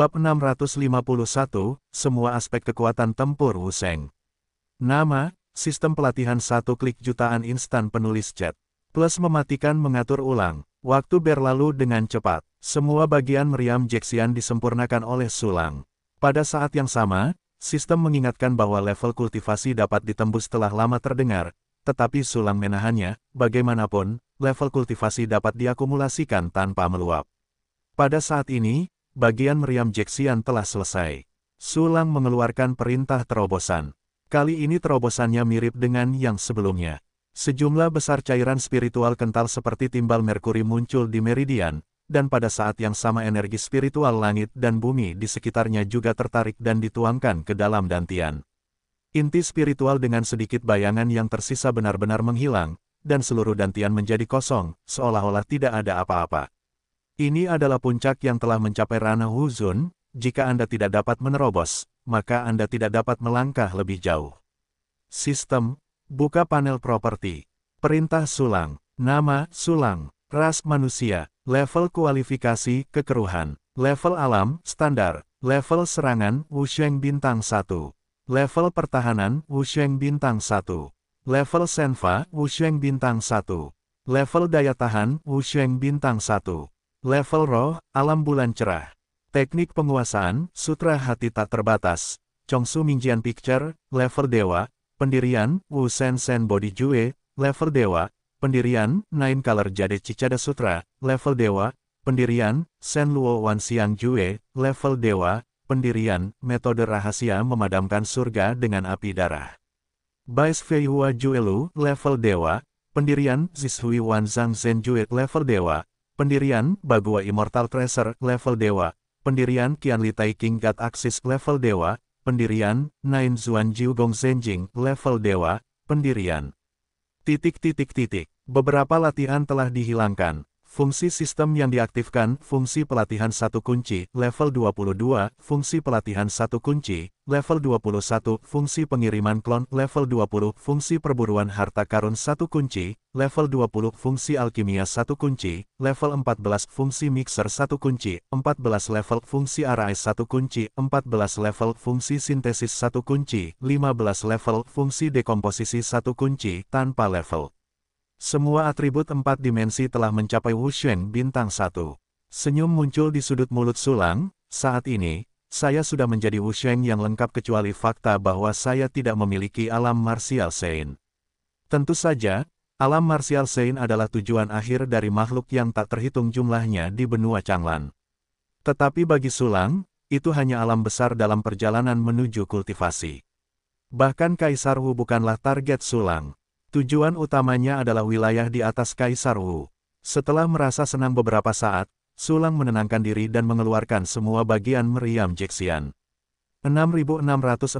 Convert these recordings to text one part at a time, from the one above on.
Bab 651, Semua Aspek Kekuatan Tempur Wuseng. Nama, Sistem Pelatihan Satu Klik Jutaan Instan Penulis Chat. Plus mematikan mengatur ulang, waktu berlalu dengan cepat, semua bagian meriam Jexian disempurnakan oleh Sulang. Pada saat yang sama, sistem mengingatkan bahwa level kultivasi dapat ditembus telah lama terdengar, tetapi Sulang menahannya, bagaimanapun, level kultivasi dapat diakumulasikan tanpa meluap. Pada saat ini, Bagian meriam Jexian telah selesai. Sulang mengeluarkan perintah terobosan. Kali ini terobosannya mirip dengan yang sebelumnya. Sejumlah besar cairan spiritual kental seperti timbal merkuri muncul di meridian, dan pada saat yang sama energi spiritual langit dan bumi di sekitarnya juga tertarik dan dituangkan ke dalam dantian. Inti spiritual dengan sedikit bayangan yang tersisa benar-benar menghilang, dan seluruh dantian menjadi kosong, seolah-olah tidak ada apa-apa. Ini adalah puncak yang telah mencapai ranah huzun, jika Anda tidak dapat menerobos, maka Anda tidak dapat melangkah lebih jauh. Sistem, buka panel properti, perintah sulang, nama, sulang, ras manusia, level kualifikasi, kekeruhan, level alam, standar, level serangan, Wusheng bintang 1, level pertahanan, Wusheng bintang 1, level senfa, Wusheng bintang 1, level daya tahan, Wusheng bintang 1. Level roh, alam bulan cerah. Teknik penguasaan, sutra hati tak terbatas. Chongsu Mingjian Picture, level dewa. Pendirian, Wu Sen Sen Body Jue, level dewa. Pendirian, Nine Color Jade Cicada Sutra, level dewa. Pendirian, Sen Luo Wan Siang Jue, level dewa. Pendirian, metode rahasia memadamkan surga dengan api darah. Bais Fei Hua Juelu, level dewa. Pendirian, Zishui Wan Zhang Zhen Jue, level dewa. Pendirian Bagua Immortal Treasure level dewa. Pendirian Qianli Tai King God Axis level dewa. Pendirian Nine Zuan Jiu Gong Zenjing level dewa. Pendirian. Titik titik titik. Beberapa latihan telah dihilangkan. Fungsi sistem yang diaktifkan, fungsi pelatihan satu kunci, level 22, fungsi pelatihan satu kunci, level 21, fungsi pengiriman klon, level 20, fungsi perburuan harta karun satu kunci, level 20, fungsi alkimia satu kunci, level 14, fungsi mixer satu kunci, 14 level fungsi arai satu kunci, 14 level fungsi sintesis satu kunci, 15 level fungsi dekomposisi satu kunci, tanpa level. Semua atribut empat dimensi telah mencapai Wuxuan bintang satu. Senyum muncul di sudut mulut Sulang, saat ini, saya sudah menjadi Wuxuan yang lengkap kecuali fakta bahwa saya tidak memiliki alam martial Sein. Tentu saja, alam martial Sein adalah tujuan akhir dari makhluk yang tak terhitung jumlahnya di benua Changlan. Tetapi bagi Sulang, itu hanya alam besar dalam perjalanan menuju kultivasi. Bahkan Kaisar Wu bukanlah target Sulang. Tujuan utamanya adalah wilayah di atas Kaisar Wu. Setelah merasa senang beberapa saat, Sulang menenangkan diri dan mengeluarkan semua bagian meriam Jixian. 6666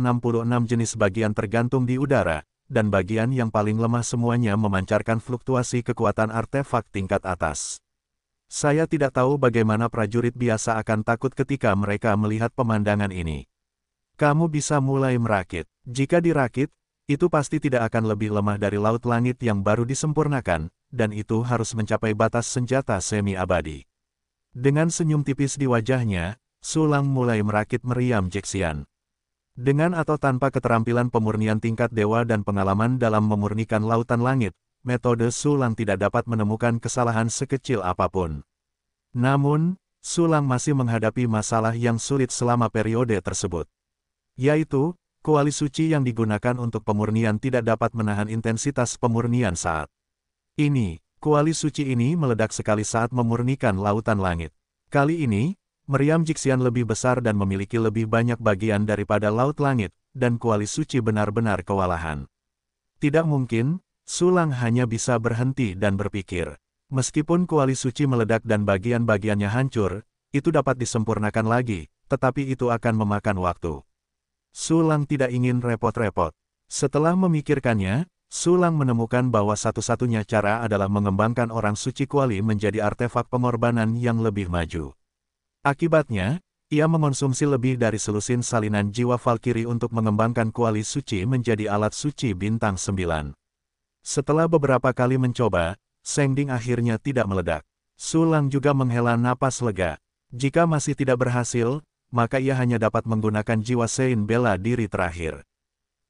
jenis bagian tergantung di udara, dan bagian yang paling lemah semuanya memancarkan fluktuasi kekuatan artefak tingkat atas. Saya tidak tahu bagaimana prajurit biasa akan takut ketika mereka melihat pemandangan ini. Kamu bisa mulai merakit. Jika dirakit, itu pasti tidak akan lebih lemah dari laut langit yang baru disempurnakan, dan itu harus mencapai batas senjata semi-abadi. Dengan senyum tipis di wajahnya, Sulang mulai merakit meriam Jexian. Dengan atau tanpa keterampilan pemurnian tingkat dewa dan pengalaman dalam memurnikan lautan langit, metode Sulang tidak dapat menemukan kesalahan sekecil apapun. Namun, Sulang masih menghadapi masalah yang sulit selama periode tersebut. Yaitu, kuali suci yang digunakan untuk pemurnian tidak dapat menahan intensitas pemurnian saat ini. Kuali suci ini meledak sekali saat memurnikan lautan langit. Kali ini, meriam Jixian lebih besar dan memiliki lebih banyak bagian daripada laut langit, dan kuali suci benar-benar kewalahan. Tidak mungkin, Sulang hanya bisa berhenti dan berpikir. Meskipun kuali suci meledak dan bagian-bagiannya hancur, itu dapat disempurnakan lagi, tetapi itu akan memakan waktu. Sulang tidak ingin repot-repot. Setelah memikirkannya, Sulang menemukan bahwa satu-satunya cara adalah mengembangkan orang suci kuali menjadi artefak pengorbanan yang lebih maju. Akibatnya, ia mengonsumsi lebih dari selusin salinan jiwa Valkyrie untuk mengembangkan kuali suci menjadi alat suci bintang 9. Setelah beberapa kali mencoba, Sengding akhirnya tidak meledak. Sulang juga menghela napas lega. Jika masih tidak berhasil, maka ia hanya dapat menggunakan jiwa Sein bela diri terakhir.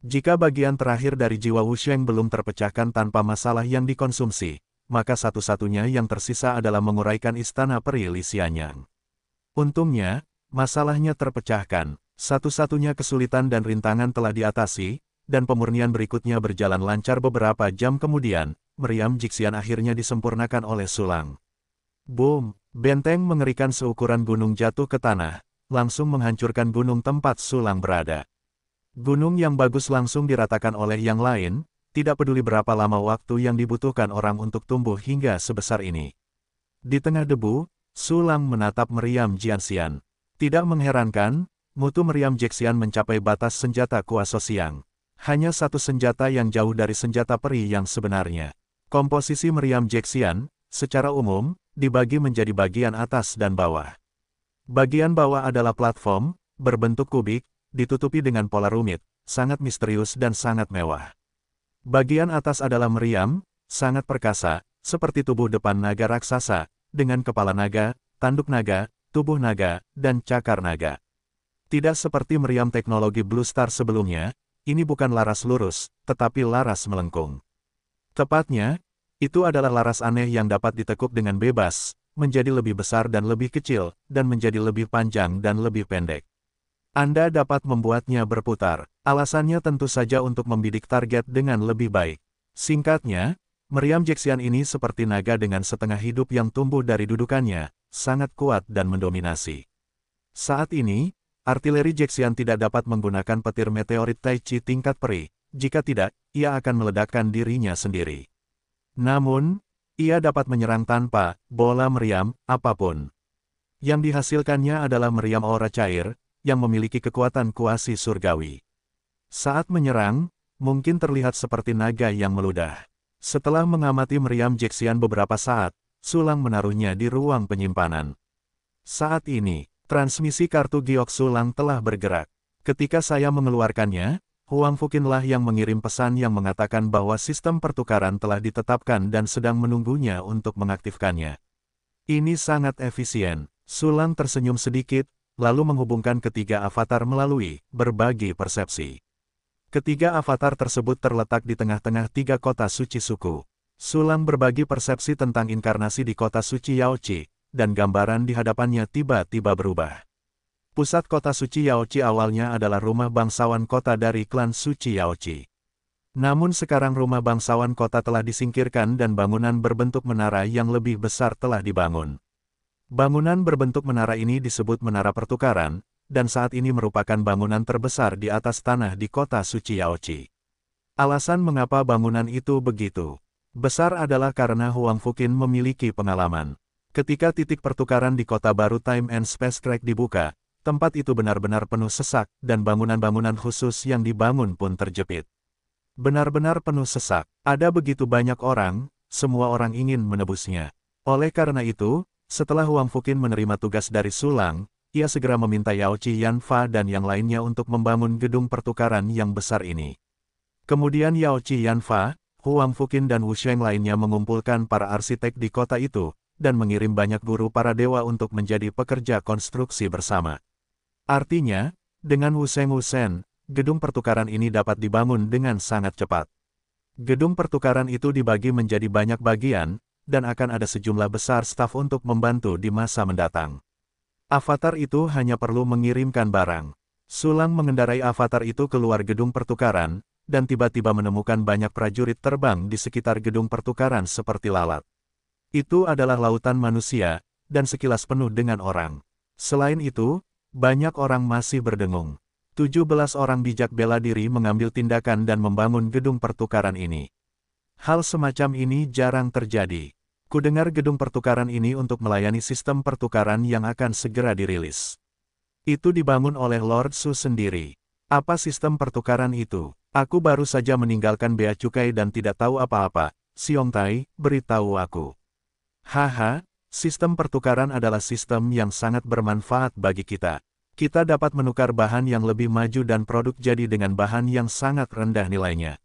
Jika bagian terakhir dari jiwa Wusheng belum terpecahkan tanpa masalah yang dikonsumsi, maka satu-satunya yang tersisa adalah menguraikan istana peri Lisianyang. Untungnya, masalahnya terpecahkan, satu-satunya kesulitan dan rintangan telah diatasi, dan pemurnian berikutnya berjalan lancar beberapa jam kemudian, meriam Jixian akhirnya disempurnakan oleh Sulang. Boom! Benteng mengerikan seukuran gunung jatuh ke tanah, langsung menghancurkan gunung tempat Sulang berada. Gunung yang bagus langsung diratakan oleh yang lain, tidak peduli berapa lama waktu yang dibutuhkan orang untuk tumbuh hingga sebesar ini. Di tengah debu, Sulang menatap meriam Jianxian. Tidak mengherankan, mutu meriam Xian mencapai batas senjata kuasa siang. Hanya satu senjata yang jauh dari senjata peri yang sebenarnya. Komposisi meriam Xian, secara umum, dibagi menjadi bagian atas dan bawah. Bagian bawah adalah platform, berbentuk kubik, ditutupi dengan pola rumit, sangat misterius dan sangat mewah. Bagian atas adalah meriam, sangat perkasa, seperti tubuh depan naga raksasa, dengan kepala naga, tanduk naga, tubuh naga, dan cakar naga. Tidak seperti meriam teknologi Blue Star sebelumnya, ini bukan laras lurus, tetapi laras melengkung. Tepatnya, itu adalah laras aneh yang dapat ditekuk dengan bebas, menjadi lebih besar dan lebih kecil, dan menjadi lebih panjang dan lebih pendek. Anda dapat membuatnya berputar. Alasannya tentu saja untuk membidik target dengan lebih baik. Singkatnya, meriam jackson ini seperti naga dengan setengah hidup yang tumbuh dari dudukannya, sangat kuat dan mendominasi. Saat ini, artileri jackson tidak dapat menggunakan petir meteorit tai chi tingkat peri, jika tidak, ia akan meledakkan dirinya sendiri. Namun, ia dapat menyerang tanpa bola meriam apapun. Yang dihasilkannya adalah meriam aura cair, yang memiliki kekuatan kuasi surgawi. Saat menyerang, mungkin terlihat seperti naga yang meludah. Setelah mengamati meriam Jeksian beberapa saat, Sulang menaruhnya di ruang penyimpanan. Saat ini, transmisi kartu giok Sulang telah bergerak. Ketika saya mengeluarkannya, Huang Fukinlah yang mengirim pesan yang mengatakan bahwa sistem pertukaran telah ditetapkan dan sedang menunggunya untuk mengaktifkannya. Ini sangat efisien. Sulang tersenyum sedikit, lalu menghubungkan ketiga avatar melalui berbagi persepsi. Ketiga avatar tersebut terletak di tengah-tengah tiga kota suci suku. Sulang berbagi persepsi tentang inkarnasi di kota suci Yaochi, dan gambaran di hadapannya tiba-tiba berubah. Pusat kota suci Yaochi awalnya adalah rumah bangsawan kota dari klan suci Yaochi. Namun sekarang rumah bangsawan kota telah disingkirkan dan bangunan berbentuk menara yang lebih besar telah dibangun. Bangunan berbentuk menara ini disebut Menara Pertukaran, dan saat ini merupakan bangunan terbesar di atas tanah di kota suci Yaochi. Alasan mengapa bangunan itu begitu besar adalah karena Huang Fukin memiliki pengalaman. Ketika titik pertukaran di kota baru Time and Space Track dibuka, tempat itu benar-benar penuh sesak, dan bangunan-bangunan khusus yang dibangun pun terjepit. Benar-benar penuh sesak, ada begitu banyak orang, semua orang ingin menebusnya. Oleh karena itu, setelah Huang Fukin menerima tugas dari Sulang, ia segera meminta Yao Chi Yanfa dan yang lainnya untuk membangun gedung pertukaran yang besar ini. Kemudian Yao Chi Yanfa, Huang Fukin dan Wu Sheng lainnya mengumpulkan para arsitek di kota itu, dan mengirim banyak guru para dewa untuk menjadi pekerja konstruksi bersama. Artinya, dengan Wuseng Wusen, gedung pertukaran ini dapat dibangun dengan sangat cepat. Gedung pertukaran itu dibagi menjadi banyak bagian, dan akan ada sejumlah besar staf untuk membantu di masa mendatang. Avatar itu hanya perlu mengirimkan barang. Sulang mengendarai avatar itu keluar gedung pertukaran, dan tiba-tiba menemukan banyak prajurit terbang di sekitar gedung pertukaran seperti lalat. Itu adalah lautan manusia, dan sekilas penuh dengan orang. Selain itu, banyak orang masih berdengung. 17 orang bijak bela diri mengambil tindakan dan membangun gedung pertukaran ini. Hal semacam ini jarang terjadi. Kudengar gedung pertukaran ini untuk melayani sistem pertukaran yang akan segera dirilis. Itu dibangun oleh Lord Su sendiri. Apa sistem pertukaran itu? Aku baru saja meninggalkan bea cukai dan tidak tahu apa-apa. Siong Tai, beritahu aku. Haha, Sistem pertukaran adalah sistem yang sangat bermanfaat bagi kita. Kita dapat menukar bahan yang lebih maju dan produk jadi dengan bahan yang sangat rendah nilainya.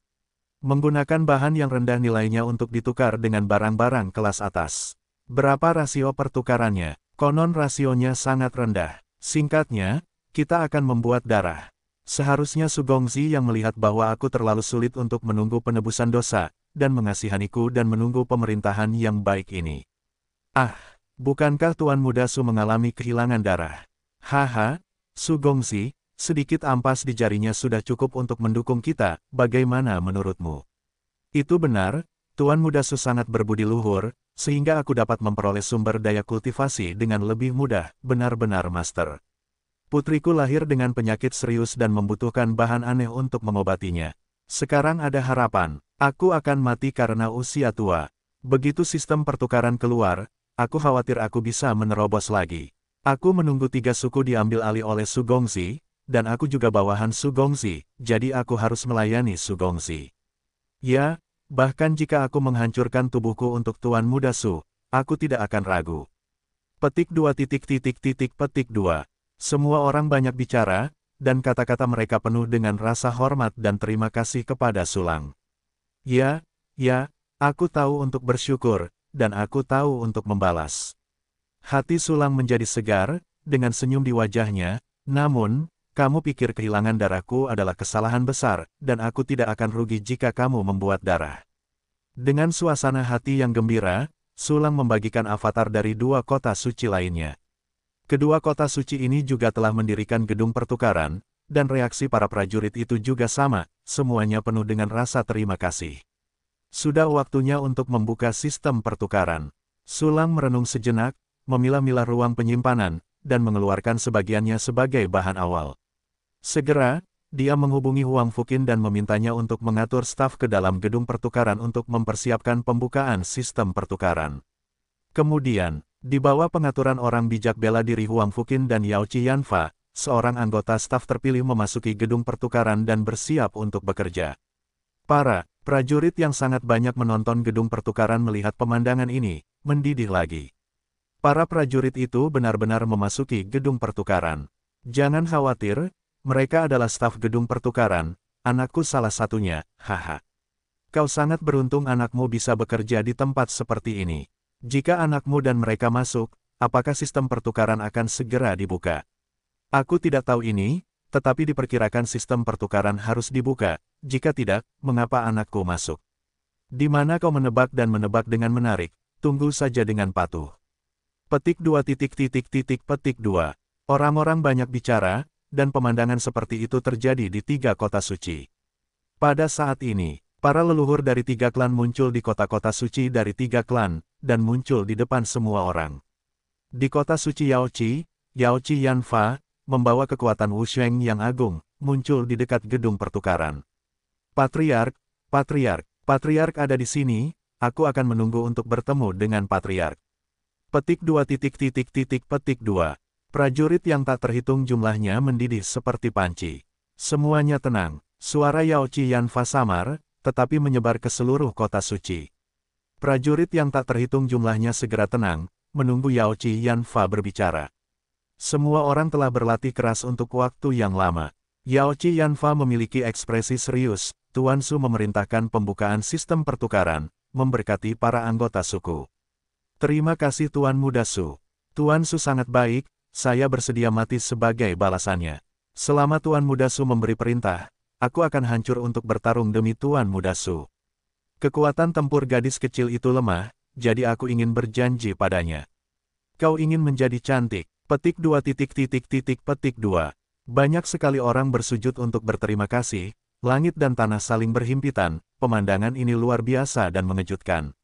Menggunakan bahan yang rendah nilainya untuk ditukar dengan barang-barang kelas atas. Berapa rasio pertukarannya? Konon rasionya sangat rendah. Singkatnya, kita akan membuat darah. Seharusnya Sugongzi yang melihat bahwa aku terlalu sulit untuk menunggu penebusan dosa, dan mengasihaniku dan menunggu pemerintahan yang baik ini. Ah, bukankah Tuan Muda Su mengalami kehilangan darah? Haha, Su Gongsi, sedikit ampas di jarinya sudah cukup untuk mendukung kita, bagaimana menurutmu? Itu benar, Tuan Muda Su sangat berbudi luhur, sehingga aku dapat memperoleh sumber daya kultivasi dengan lebih mudah, benar-benar master. Putriku lahir dengan penyakit serius dan membutuhkan bahan aneh untuk mengobatinya. Sekarang ada harapan, aku akan mati karena usia tua. Begitu sistem pertukaran keluar, Aku khawatir aku bisa menerobos lagi. Aku menunggu tiga suku diambil alih oleh Su Gongzi, dan aku juga bawahan Su Gongzi, jadi aku harus melayani Su Gongzi. Ya, bahkan jika aku menghancurkan tubuhku untuk Tuan Muda Su, aku tidak akan ragu. Petik dua titik titik titik petik dua. Semua orang banyak bicara, dan kata-kata mereka penuh dengan rasa hormat dan terima kasih kepada Sulang. Ya, ya, aku tahu untuk bersyukur, dan aku tahu untuk membalas. Hati Sulang menjadi segar, dengan senyum di wajahnya, namun, kamu pikir kehilangan darahku adalah kesalahan besar, dan aku tidak akan rugi jika kamu membuat darah. Dengan suasana hati yang gembira, Sulang membagikan avatar dari dua kota suci lainnya. Kedua kota suci ini juga telah mendirikan gedung pertukaran, dan reaksi para prajurit itu juga sama, semuanya penuh dengan rasa terima kasih. Sudah waktunya untuk membuka sistem pertukaran. Sulang merenung sejenak, memilah-milah ruang penyimpanan, dan mengeluarkan sebagiannya sebagai bahan awal. Segera, dia menghubungi Huang Fukin dan memintanya untuk mengatur staf ke dalam gedung pertukaran untuk mempersiapkan pembukaan sistem pertukaran. Kemudian, di bawah pengaturan orang bijak bela diri Huang Fukin dan Yao Qianfa, seorang anggota staf terpilih memasuki gedung pertukaran dan bersiap untuk bekerja. Para Prajurit yang sangat banyak menonton gedung pertukaran melihat pemandangan ini, mendidih lagi. Para prajurit itu benar-benar memasuki gedung pertukaran. Jangan khawatir, mereka adalah staf gedung pertukaran, anakku salah satunya, haha. Kau sangat beruntung anakmu bisa bekerja di tempat seperti ini. Jika anakmu dan mereka masuk, apakah sistem pertukaran akan segera dibuka? Aku tidak tahu ini, tetapi diperkirakan sistem pertukaran harus dibuka, jika tidak, mengapa anakku masuk? Di mana kau menebak dan menebak dengan menarik, tunggu saja dengan patuh. Petik dua titik titik titik petik dua. Orang-orang banyak bicara, dan pemandangan seperti itu terjadi di tiga kota suci. Pada saat ini, para leluhur dari tiga klan muncul di kota-kota suci dari tiga klan, dan muncul di depan semua orang. Di kota suci Yaochi, Yaochi Yanfa, membawa kekuatan Wusheng yang agung, muncul di dekat gedung pertukaran. Patriark, Patriark, Patriark ada di sini, aku akan menunggu untuk bertemu dengan Patriark. Petik dua titik titik titik petik dua. Prajurit yang tak terhitung jumlahnya mendidih seperti panci. Semuanya tenang, suara Yao Chi Yan Fa samar, tetapi menyebar ke seluruh kota suci. Prajurit yang tak terhitung jumlahnya segera tenang, menunggu Yao Chi Yan Fa berbicara. Semua orang telah berlatih keras untuk waktu yang lama. Yao Qi Yanfa memiliki ekspresi serius, Tuan Su memerintahkan pembukaan sistem pertukaran, memberkati para anggota suku. Terima kasih Tuan Muda Su. Tuan Su sangat baik, saya bersedia mati sebagai balasannya. Selama Tuan Muda Su memberi perintah, aku akan hancur untuk bertarung demi Tuan Muda Su. Kekuatan tempur gadis kecil itu lemah, jadi aku ingin berjanji padanya. Kau ingin menjadi cantik, Petik dua titik titik titik petik dua. Banyak sekali orang bersujud untuk berterima kasih, langit dan tanah saling berhimpitan, pemandangan ini luar biasa dan mengejutkan.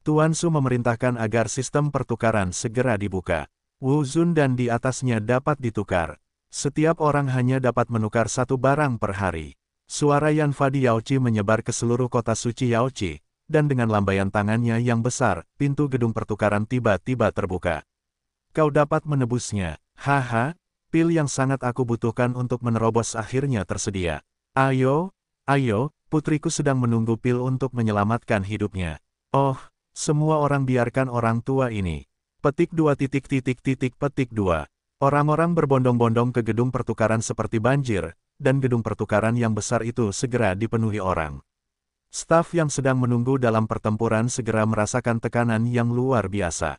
Tuan Su memerintahkan agar sistem pertukaran segera dibuka. Wu Zun dan di atasnya dapat ditukar. Setiap orang hanya dapat menukar satu barang per hari. Suara Yan Fadi Yaoci menyebar ke seluruh kota suci Yaoci, dan dengan lambaian tangannya yang besar, pintu gedung pertukaran tiba-tiba terbuka. Kau dapat menebusnya. Haha, pil yang sangat aku butuhkan untuk menerobos akhirnya tersedia. Ayo, ayo, putriku sedang menunggu pil untuk menyelamatkan hidupnya. Oh, semua orang biarkan orang tua ini. Petik dua titik titik titik petik dua. Orang-orang berbondong-bondong ke gedung pertukaran seperti banjir, dan gedung pertukaran yang besar itu segera dipenuhi orang. Staf yang sedang menunggu dalam pertempuran segera merasakan tekanan yang luar biasa.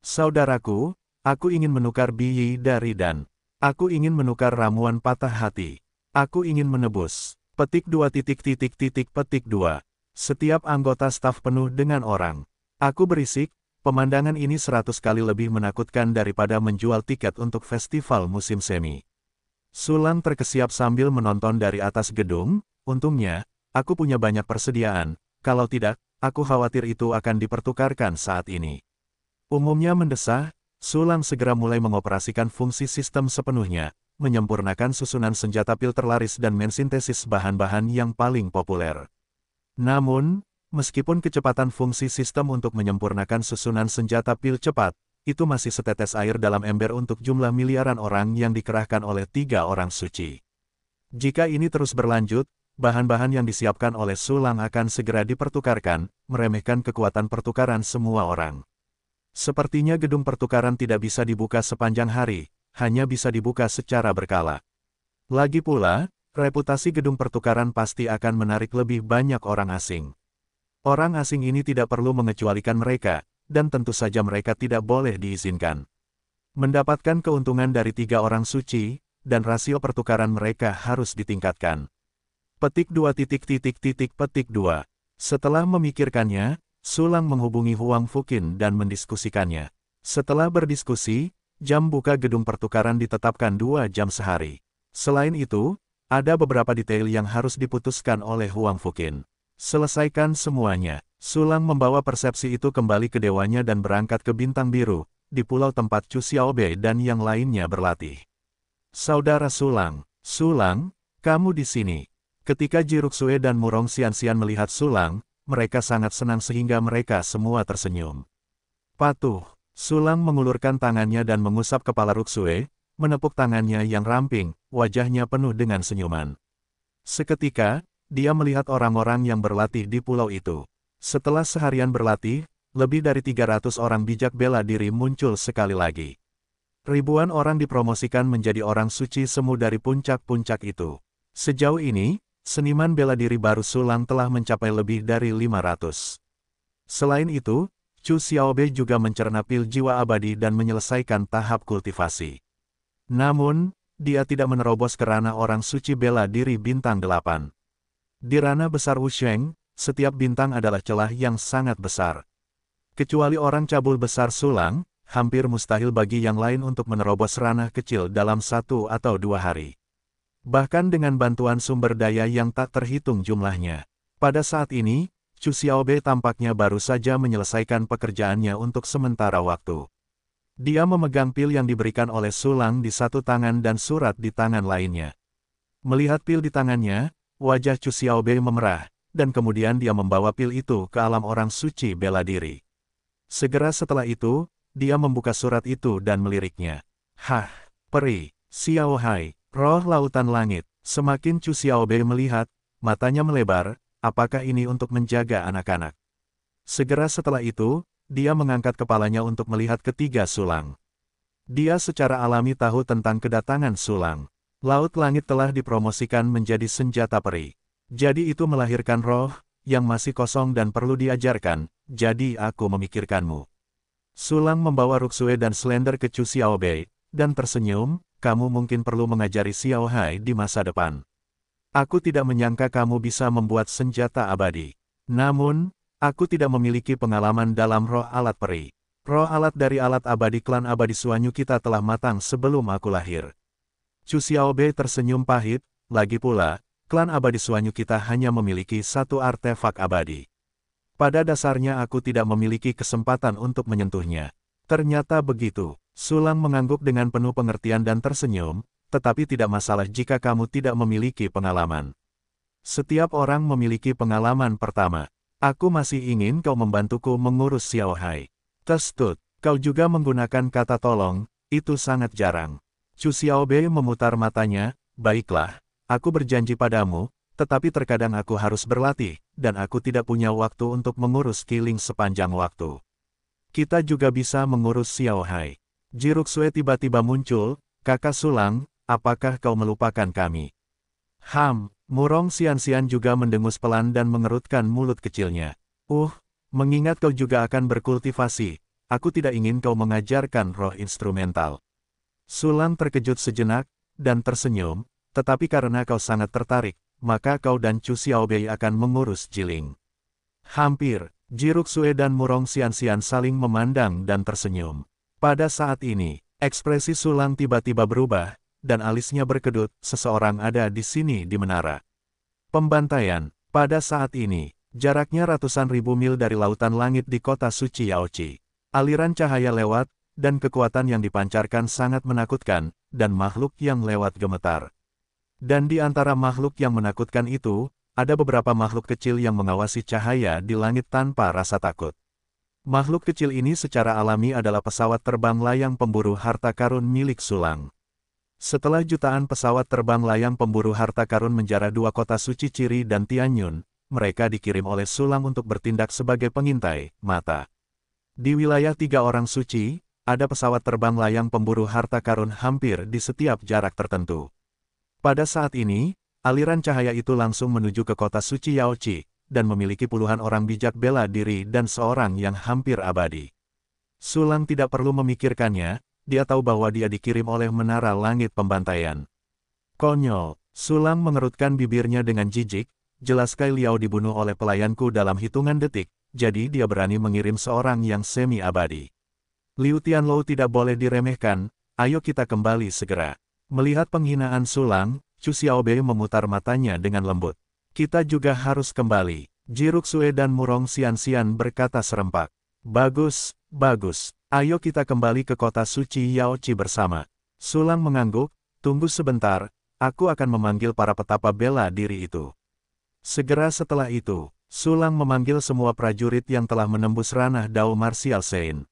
Saudaraku, aku ingin menukar biyi dari dan. Aku ingin menukar ramuan patah hati. Aku ingin menebus. Petik dua titik titik titik petik dua. Setiap anggota staf penuh dengan orang. Aku berisik, pemandangan ini seratus kali lebih menakutkan daripada menjual tiket untuk festival musim semi. Sulan terkesiap sambil menonton dari atas gedung, untungnya, aku punya banyak persediaan, kalau tidak, aku khawatir itu akan dipertukarkan saat ini. Umumnya mendesah, Sulang segera mulai mengoperasikan fungsi sistem sepenuhnya, menyempurnakan susunan senjata pil terlaris dan mensintesis bahan-bahan yang paling populer. Namun, meskipun kecepatan fungsi sistem untuk menyempurnakan susunan senjata pil cepat, itu masih setetes air dalam ember untuk jumlah miliaran orang yang dikerahkan oleh tiga orang suci. Jika ini terus berlanjut, bahan-bahan yang disiapkan oleh Sulang akan segera dipertukarkan, meremehkan kekuatan pertukaran semua orang. Sepertinya gedung pertukaran tidak bisa dibuka sepanjang hari, hanya bisa dibuka secara berkala. Lagi pula, reputasi gedung pertukaran pasti akan menarik lebih banyak orang asing. Orang asing ini tidak perlu mengecualikan mereka, dan tentu saja mereka tidak boleh diizinkan. Mendapatkan keuntungan dari tiga orang suci, dan rasio pertukaran mereka harus ditingkatkan. Petik 2 titik titik titik petik 2. Setelah memikirkannya, Sulang menghubungi Huang Fukin dan mendiskusikannya. Setelah berdiskusi, jam buka gedung pertukaran ditetapkan dua jam sehari. Selain itu, ada beberapa detail yang harus diputuskan oleh Huang Fukin. Selesaikan semuanya. Sulang membawa persepsi itu kembali ke dewanya dan berangkat ke Bintang Biru, di pulau tempat Chu Xiaobe dan yang lainnya berlatih. Saudara Sulang, Sulang, kamu di sini. Ketika Jiruk Sue dan Murong Xianxian melihat Sulang, mereka sangat senang sehingga mereka semua tersenyum. Patuh, Sulang mengulurkan tangannya dan mengusap kepala Ruksue, menepuk tangannya yang ramping, wajahnya penuh dengan senyuman. Seketika, dia melihat orang-orang yang berlatih di pulau itu. Setelah seharian berlatih, lebih dari 300 orang bijak bela diri muncul sekali lagi. Ribuan orang dipromosikan menjadi orang suci semu dari puncak-puncak itu. Sejauh ini, seniman bela diri baru Sulang telah mencapai lebih dari 500. Selain itu, Chu Xiaobe juga mencerna pil jiwa abadi dan menyelesaikan tahap kultivasi. Namun, dia tidak menerobos ke ranah orang suci bela diri bintang delapan. Di ranah besar Wusheng, setiap bintang adalah celah yang sangat besar. Kecuali orang cabul besar sulang, hampir mustahil bagi yang lain untuk menerobos ranah kecil dalam satu atau dua hari. Bahkan dengan bantuan sumber daya yang tak terhitung jumlahnya. Pada saat ini, Chu Xiaobe tampaknya baru saja menyelesaikan pekerjaannya untuk sementara waktu. Dia memegang pil yang diberikan oleh Sulang di satu tangan dan surat di tangan lainnya. Melihat pil di tangannya, wajah Chu Xiaobe memerah, dan kemudian dia membawa pil itu ke alam orang suci bela diri. Segera setelah itu, dia membuka surat itu dan meliriknya. Hah, peri, Xiaohai, Roh Lautan Langit, semakin Chu Xiaobe melihat, matanya melebar, apakah ini untuk menjaga anak-anak. Segera setelah itu, dia mengangkat kepalanya untuk melihat ketiga sulang. Dia secara alami tahu tentang kedatangan sulang. Laut langit telah dipromosikan menjadi senjata peri. Jadi itu melahirkan roh, yang masih kosong dan perlu diajarkan, jadi aku memikirkanmu. Sulang membawa Ruxue dan Slender ke Chu Xiaobei, dan tersenyum, kamu mungkin perlu mengajari Xiao Hai di masa depan. Aku tidak menyangka kamu bisa membuat senjata abadi. Namun, aku tidak memiliki pengalaman dalam roh alat peri. Roh alat dari alat abadi klan abadi suanyu kita telah matang sebelum aku lahir. Chu Bei tersenyum pahit, lagi pula, klan abadi suanyu kita hanya memiliki satu artefak abadi. Pada dasarnya aku tidak memiliki kesempatan untuk menyentuhnya. Ternyata begitu. Sulan mengangguk dengan penuh pengertian dan tersenyum, tetapi tidak masalah jika kamu tidak memiliki pengalaman. Setiap orang memiliki pengalaman pertama. Aku masih ingin kau membantuku mengurus Xiao Hai. Testut, kau juga menggunakan kata tolong, itu sangat jarang. Chu Xiaobei memutar matanya, baiklah, aku berjanji padamu, tetapi terkadang aku harus berlatih, dan aku tidak punya waktu untuk mengurus killing sepanjang waktu. Kita juga bisa mengurus Xiao Hai. Jiruk Sue tiba-tiba muncul, kakak sulang, apakah kau melupakan kami? Ham, murong sian-sian juga mendengus pelan dan mengerutkan mulut kecilnya. Uh, mengingat kau juga akan berkultivasi, aku tidak ingin kau mengajarkan roh instrumental. Sulang terkejut sejenak, dan tersenyum, tetapi karena kau sangat tertarik, maka kau dan Chu Xiaobei akan mengurus Jiling. Hampir, Jiruk Sue dan Murong Sian-Sian saling memandang dan tersenyum. Pada saat ini, ekspresi Sulang tiba-tiba berubah, dan alisnya berkedut, seseorang ada di sini di menara. Pembantaian, pada saat ini, jaraknya ratusan ribu mil dari lautan langit di kota suci Yaochi. Aliran cahaya lewat, dan kekuatan yang dipancarkan sangat menakutkan, dan makhluk yang lewat gemetar. Dan di antara makhluk yang menakutkan itu, ada beberapa makhluk kecil yang mengawasi cahaya di langit tanpa rasa takut. Makhluk kecil ini secara alami adalah pesawat terbang layang pemburu harta karun milik Sulang. Setelah jutaan pesawat terbang layang pemburu harta karun menjara dua kota suci Ciri dan Tianyun, mereka dikirim oleh Sulang untuk bertindak sebagai pengintai, mata. Di wilayah tiga orang suci, ada pesawat terbang layang pemburu harta karun hampir di setiap jarak tertentu. Pada saat ini, aliran cahaya itu langsung menuju ke kota suci Yaochi, dan memiliki puluhan orang bijak bela diri dan seorang yang hampir abadi. Sulang tidak perlu memikirkannya, dia tahu bahwa dia dikirim oleh menara langit pembantaian. Konyol, Sulang mengerutkan bibirnya dengan jijik, jelas Kai Liao dibunuh oleh pelayanku dalam hitungan detik, jadi dia berani mengirim seorang yang semi-abadi. Liu Tianlou tidak boleh diremehkan, ayo kita kembali segera. Melihat penghinaan Sulang, Chu Xiaobei memutar matanya dengan lembut. Kita juga harus kembali. Jiruk Sue dan Murong Sian Sian berkata serempak. Bagus, bagus. Ayo kita kembali ke kota suci Yaochi bersama. Sulang mengangguk, tunggu sebentar, aku akan memanggil para petapa bela diri itu. Segera setelah itu, Sulang memanggil semua prajurit yang telah menembus ranah Dao Martial Sein.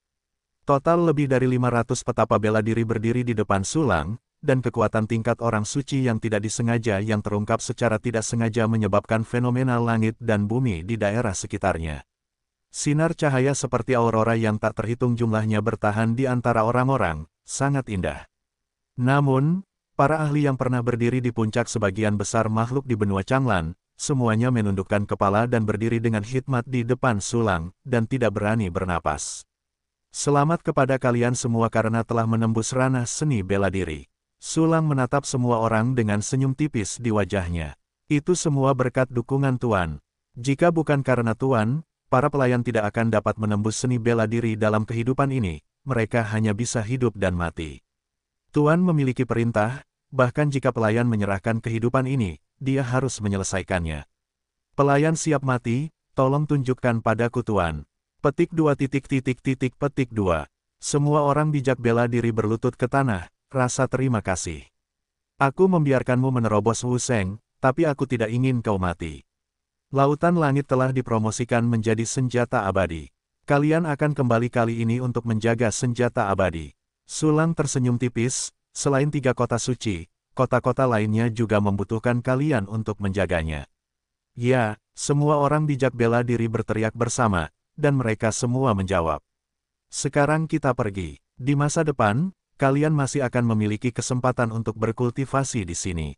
Total lebih dari 500 petapa bela diri berdiri di depan Sulang, dan kekuatan tingkat orang suci yang tidak disengaja yang terungkap secara tidak sengaja menyebabkan fenomena langit dan bumi di daerah sekitarnya. Sinar cahaya seperti aurora yang tak terhitung jumlahnya bertahan di antara orang-orang, sangat indah. Namun, para ahli yang pernah berdiri di puncak sebagian besar makhluk di benua Changlan, semuanya menundukkan kepala dan berdiri dengan hikmat di depan sulang, dan tidak berani bernapas. Selamat kepada kalian semua karena telah menembus ranah seni bela diri. Sulang menatap semua orang dengan senyum tipis di wajahnya. Itu semua berkat dukungan Tuan. Jika bukan karena Tuan, para pelayan tidak akan dapat menembus seni bela diri dalam kehidupan ini, mereka hanya bisa hidup dan mati. Tuan memiliki perintah, bahkan jika pelayan menyerahkan kehidupan ini, dia harus menyelesaikannya. Pelayan siap mati, tolong tunjukkan padaku Tuan. Petik dua titik titik titik petik dua. Semua orang bijak bela diri berlutut ke tanah, rasa terima kasih. Aku membiarkanmu menerobos Wu Seng, tapi aku tidak ingin kau mati. Lautan langit telah dipromosikan menjadi senjata abadi. Kalian akan kembali kali ini untuk menjaga senjata abadi. Sulang tersenyum tipis, selain tiga kota suci, kota-kota lainnya juga membutuhkan kalian untuk menjaganya. Ya, semua orang bijak bela diri berteriak bersama, dan mereka semua menjawab. Sekarang kita pergi. Di masa depan, kalian masih akan memiliki kesempatan untuk berkultivasi di sini.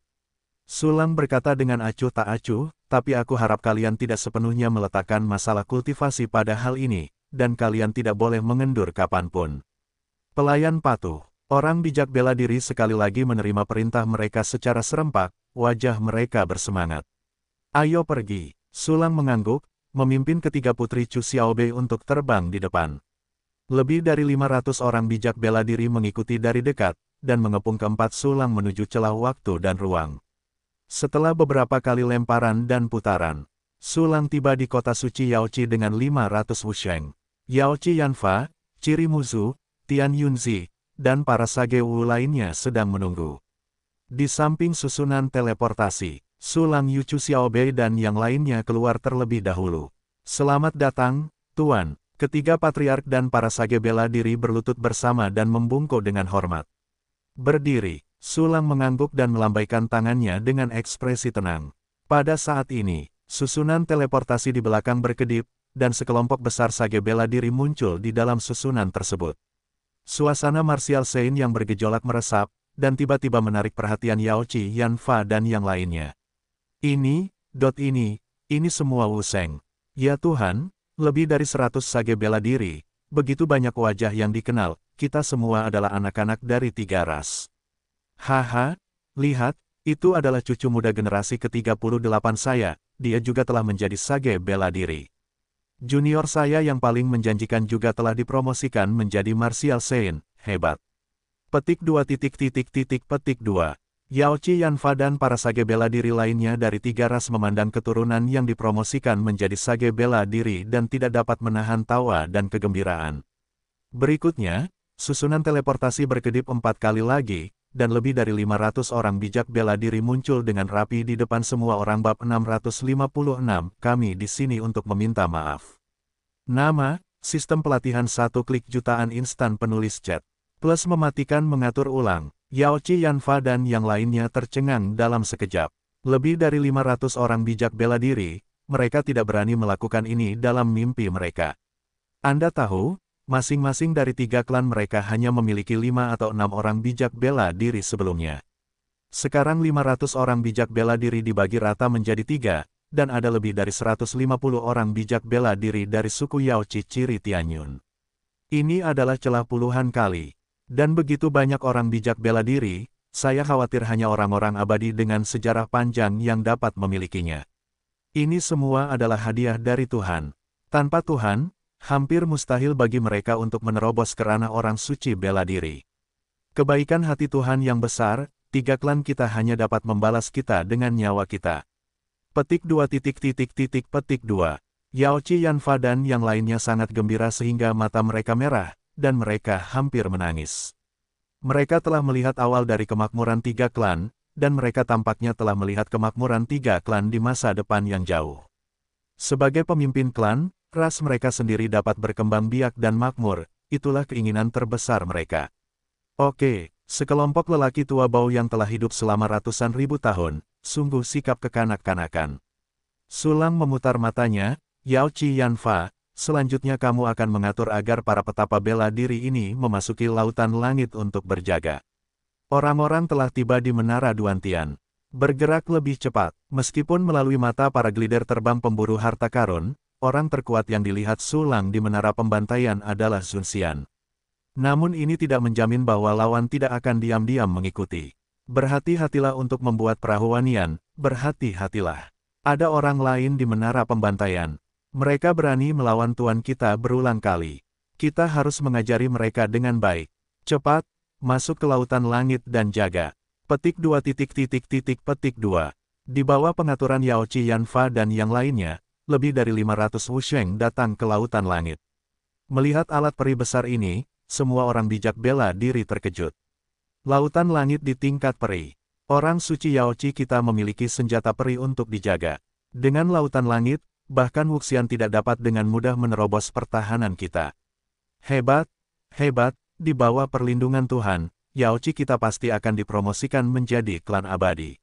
Sulang berkata dengan acuh tak acuh, tapi aku harap kalian tidak sepenuhnya meletakkan masalah kultivasi pada hal ini, dan kalian tidak boleh mengendur kapanpun. Pelayan patuh, orang bijak bela diri sekali lagi menerima perintah mereka secara serempak, wajah mereka bersemangat. Ayo pergi, Sulang mengangguk, memimpin ketiga putri Chu Xiaobei untuk terbang di depan. Lebih dari 500 orang bijak bela diri mengikuti dari dekat, dan mengepung keempat sulang menuju celah waktu dan ruang. Setelah beberapa kali lemparan dan putaran, Sulang tiba di kota suci Yaochi dengan 500 wusheng. Yaochi Yanfa, Ciri Muzu, Tian Yunzi, dan para Sage Wu lainnya sedang menunggu. Di samping susunan teleportasi, Sulang Yuchu Xiaobei dan yang lainnya keluar terlebih dahulu. Selamat datang, Tuan, Ketiga patriark dan para sage bela diri berlutut bersama dan membungkuk dengan hormat. Berdiri, Sulang mengangguk dan melambaikan tangannya dengan ekspresi tenang. Pada saat ini, susunan teleportasi di belakang berkedip, dan sekelompok besar sage bela diri muncul di dalam susunan tersebut. Suasana Martial Sein yang bergejolak meresap, dan tiba-tiba menarik perhatian Yao Chi, Yan Fa dan yang lainnya. Ini, dot ini, ini semua Wu Seng. Ya Tuhan, lebih dari seratus sage bela diri, begitu banyak wajah yang dikenal, kita semua adalah anak-anak dari tiga ras. Haha, lihat, itu adalah cucu muda generasi ke-38 saya, dia juga telah menjadi sage bela diri. Junior saya yang paling menjanjikan juga telah dipromosikan menjadi Martial Saint, hebat. Petik 2 titik titik titik petik 2. Yaochi Yanfa dan para sage bela diri lainnya dari tiga ras memandang keturunan yang dipromosikan menjadi sage bela diri dan tidak dapat menahan tawa dan kegembiraan. Berikutnya, susunan teleportasi berkedip empat kali lagi, dan lebih dari 500 orang bijak bela diri muncul dengan rapi di depan semua orang bab 656, kami di sini untuk meminta maaf. Nama, sistem pelatihan satu klik jutaan instan penulis chat, plus mematikan mengatur ulang, Yao Yanfa dan yang lainnya tercengang dalam sekejap. Lebih dari 500 orang bijak bela diri, mereka tidak berani melakukan ini dalam mimpi mereka. Anda tahu, masing-masing dari tiga klan mereka hanya memiliki lima atau enam orang bijak bela diri sebelumnya. Sekarang 500 orang bijak bela diri dibagi rata menjadi tiga, dan ada lebih dari 150 orang bijak bela diri dari suku Yao Ciri Tianyun. Ini adalah celah puluhan kali. Dan begitu banyak orang bijak bela diri, saya khawatir hanya orang-orang abadi dengan sejarah panjang yang dapat memilikinya. Ini semua adalah hadiah dari Tuhan. Tanpa Tuhan, hampir mustahil bagi mereka untuk menerobos kerana orang suci bela diri. Kebaikan hati Tuhan yang besar, tiga klan kita hanya dapat membalas kita dengan nyawa kita. Petik dua titik titik titik petik dua. Yao Chi Yan Fa dan yang lainnya sangat gembira sehingga mata mereka merah, dan mereka hampir menangis. Mereka telah melihat awal dari kemakmuran tiga klan, dan mereka tampaknya telah melihat kemakmuran tiga klan di masa depan yang jauh. Sebagai pemimpin klan, ras mereka sendiri dapat berkembang biak dan makmur, itulah keinginan terbesar mereka. Oke, sekelompok lelaki tua bau yang telah hidup selama ratusan ribu tahun, sungguh sikap kekanak-kanakan. Sulang memutar matanya, Yao Qi Yanfa, Selanjutnya kamu akan mengatur agar para petapa bela diri ini memasuki lautan langit untuk berjaga. Orang-orang telah tiba di Menara Duantian. Bergerak lebih cepat, meskipun melalui mata para glider terbang pemburu harta karun, orang terkuat yang dilihat sulang di Menara Pembantaian adalah Zunxian. Namun ini tidak menjamin bahwa lawan tidak akan diam-diam mengikuti. Berhati-hatilah untuk membuat perahu Wanian, berhati-hatilah. Ada orang lain di Menara Pembantaian, mereka berani melawan tuan kita berulang kali. Kita harus mengajari mereka dengan baik. Cepat, masuk ke lautan langit dan jaga. Petik dua titik titik titik petik dua. Di bawah pengaturan Yao Yan Yanfa dan yang lainnya, lebih dari 500 Wusheng datang ke lautan langit. Melihat alat peri besar ini, semua orang bijak bela diri terkejut. Lautan langit di tingkat peri. Orang suci Yao Chi kita memiliki senjata peri untuk dijaga. Dengan lautan langit, bahkan Wuxian tidak dapat dengan mudah menerobos pertahanan kita. Hebat, hebat, di bawah perlindungan Tuhan, Yaochi kita pasti akan dipromosikan menjadi klan abadi.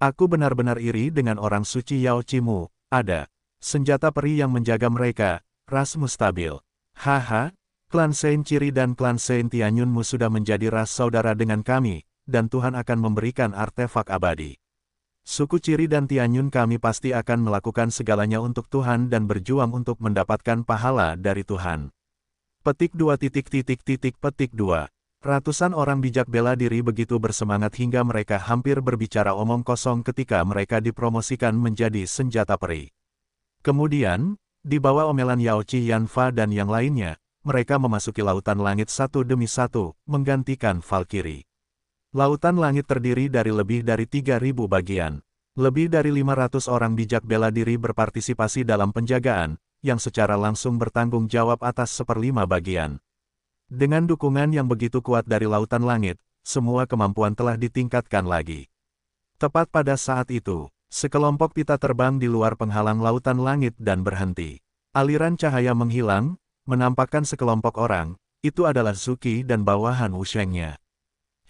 Aku benar-benar iri dengan orang suci mu. ada. Senjata peri yang menjaga mereka, ras mustabil. Haha, klan Saint Ciri dan klan Saint Tianyunmu sudah menjadi ras saudara dengan kami, dan Tuhan akan memberikan artefak abadi. Suku Ciri dan Tianyun kami pasti akan melakukan segalanya untuk Tuhan dan berjuang untuk mendapatkan pahala dari Tuhan. Petik 2 titik titik titik petik 2. Ratusan orang bijak bela diri begitu bersemangat hingga mereka hampir berbicara omong kosong ketika mereka dipromosikan menjadi senjata peri. Kemudian, di bawah omelan Yao Yan Yanfa dan yang lainnya, mereka memasuki lautan langit satu demi satu, menggantikan Valkyrie. Lautan langit terdiri dari lebih dari 3.000 bagian. Lebih dari 500 orang bijak bela diri berpartisipasi dalam penjagaan, yang secara langsung bertanggung jawab atas seperlima bagian. Dengan dukungan yang begitu kuat dari lautan langit, semua kemampuan telah ditingkatkan lagi. Tepat pada saat itu, sekelompok pita terbang di luar penghalang lautan langit dan berhenti. Aliran cahaya menghilang, menampakkan sekelompok orang, itu adalah Zuki dan bawahan Wushengnya.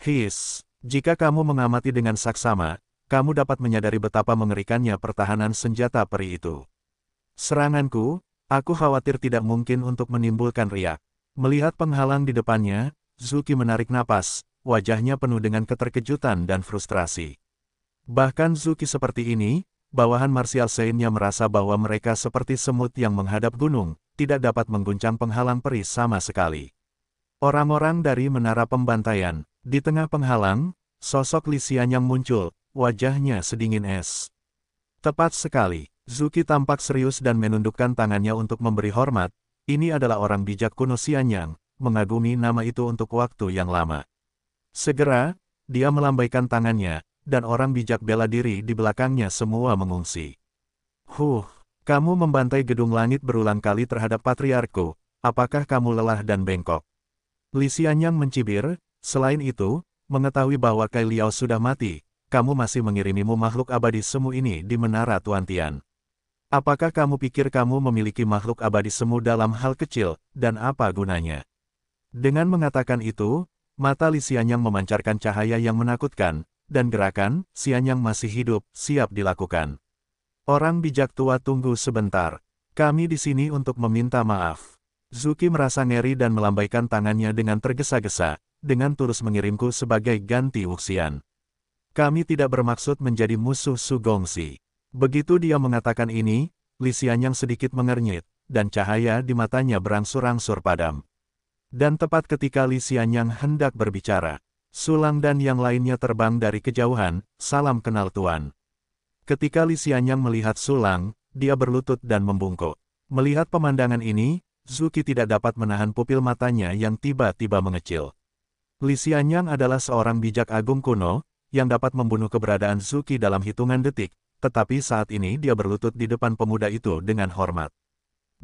His, jika kamu mengamati dengan saksama, kamu dapat menyadari betapa mengerikannya pertahanan senjata peri itu. Seranganku, aku khawatir tidak mungkin untuk menimbulkan riak. Melihat penghalang di depannya, Zuki menarik napas, wajahnya penuh dengan keterkejutan dan frustrasi. Bahkan Zuki seperti ini, bawahan Martial Seinnya merasa bahwa mereka seperti semut yang menghadap gunung, tidak dapat mengguncang penghalang peri sama sekali. Orang-orang dari menara pembantaian, di tengah penghalang, sosok Lisian yang muncul, wajahnya sedingin es. Tepat sekali, Zuki tampak serius dan menundukkan tangannya untuk memberi hormat, ini adalah orang bijak kuno Sianyang, mengagumi nama itu untuk waktu yang lama. Segera, dia melambaikan tangannya, dan orang bijak bela diri di belakangnya semua mengungsi. Huh, kamu membantai gedung langit berulang kali terhadap patriarku, apakah kamu lelah dan bengkok? Li mencibir, Selain itu, mengetahui bahwa Kai Liao sudah mati, kamu masih mengirimimu makhluk abadi semu ini di Menara Tuan Tian. Apakah kamu pikir kamu memiliki makhluk abadi semu dalam hal kecil, dan apa gunanya? Dengan mengatakan itu, mata Li Xianyang memancarkan cahaya yang menakutkan, dan gerakan, Xianyang masih hidup, siap dilakukan. Orang bijak tua tunggu sebentar. Kami di sini untuk meminta maaf. Zuki merasa ngeri dan melambaikan tangannya dengan tergesa-gesa, dengan terus mengirimku sebagai ganti Wuxian. Kami tidak bermaksud menjadi musuh Su Gongsi. Begitu dia mengatakan ini, Lisian yang sedikit mengernyit, dan cahaya di matanya berangsur-angsur padam. Dan tepat ketika Lisian yang hendak berbicara, Sulang dan yang lainnya terbang dari kejauhan, salam kenal Tuan. Ketika Lisian yang melihat Sulang, dia berlutut dan membungkuk. Melihat pemandangan ini, Zuki tidak dapat menahan pupil matanya yang tiba-tiba mengecil. Li Xianyang adalah seorang bijak agung kuno, yang dapat membunuh keberadaan Zuki dalam hitungan detik, tetapi saat ini dia berlutut di depan pemuda itu dengan hormat.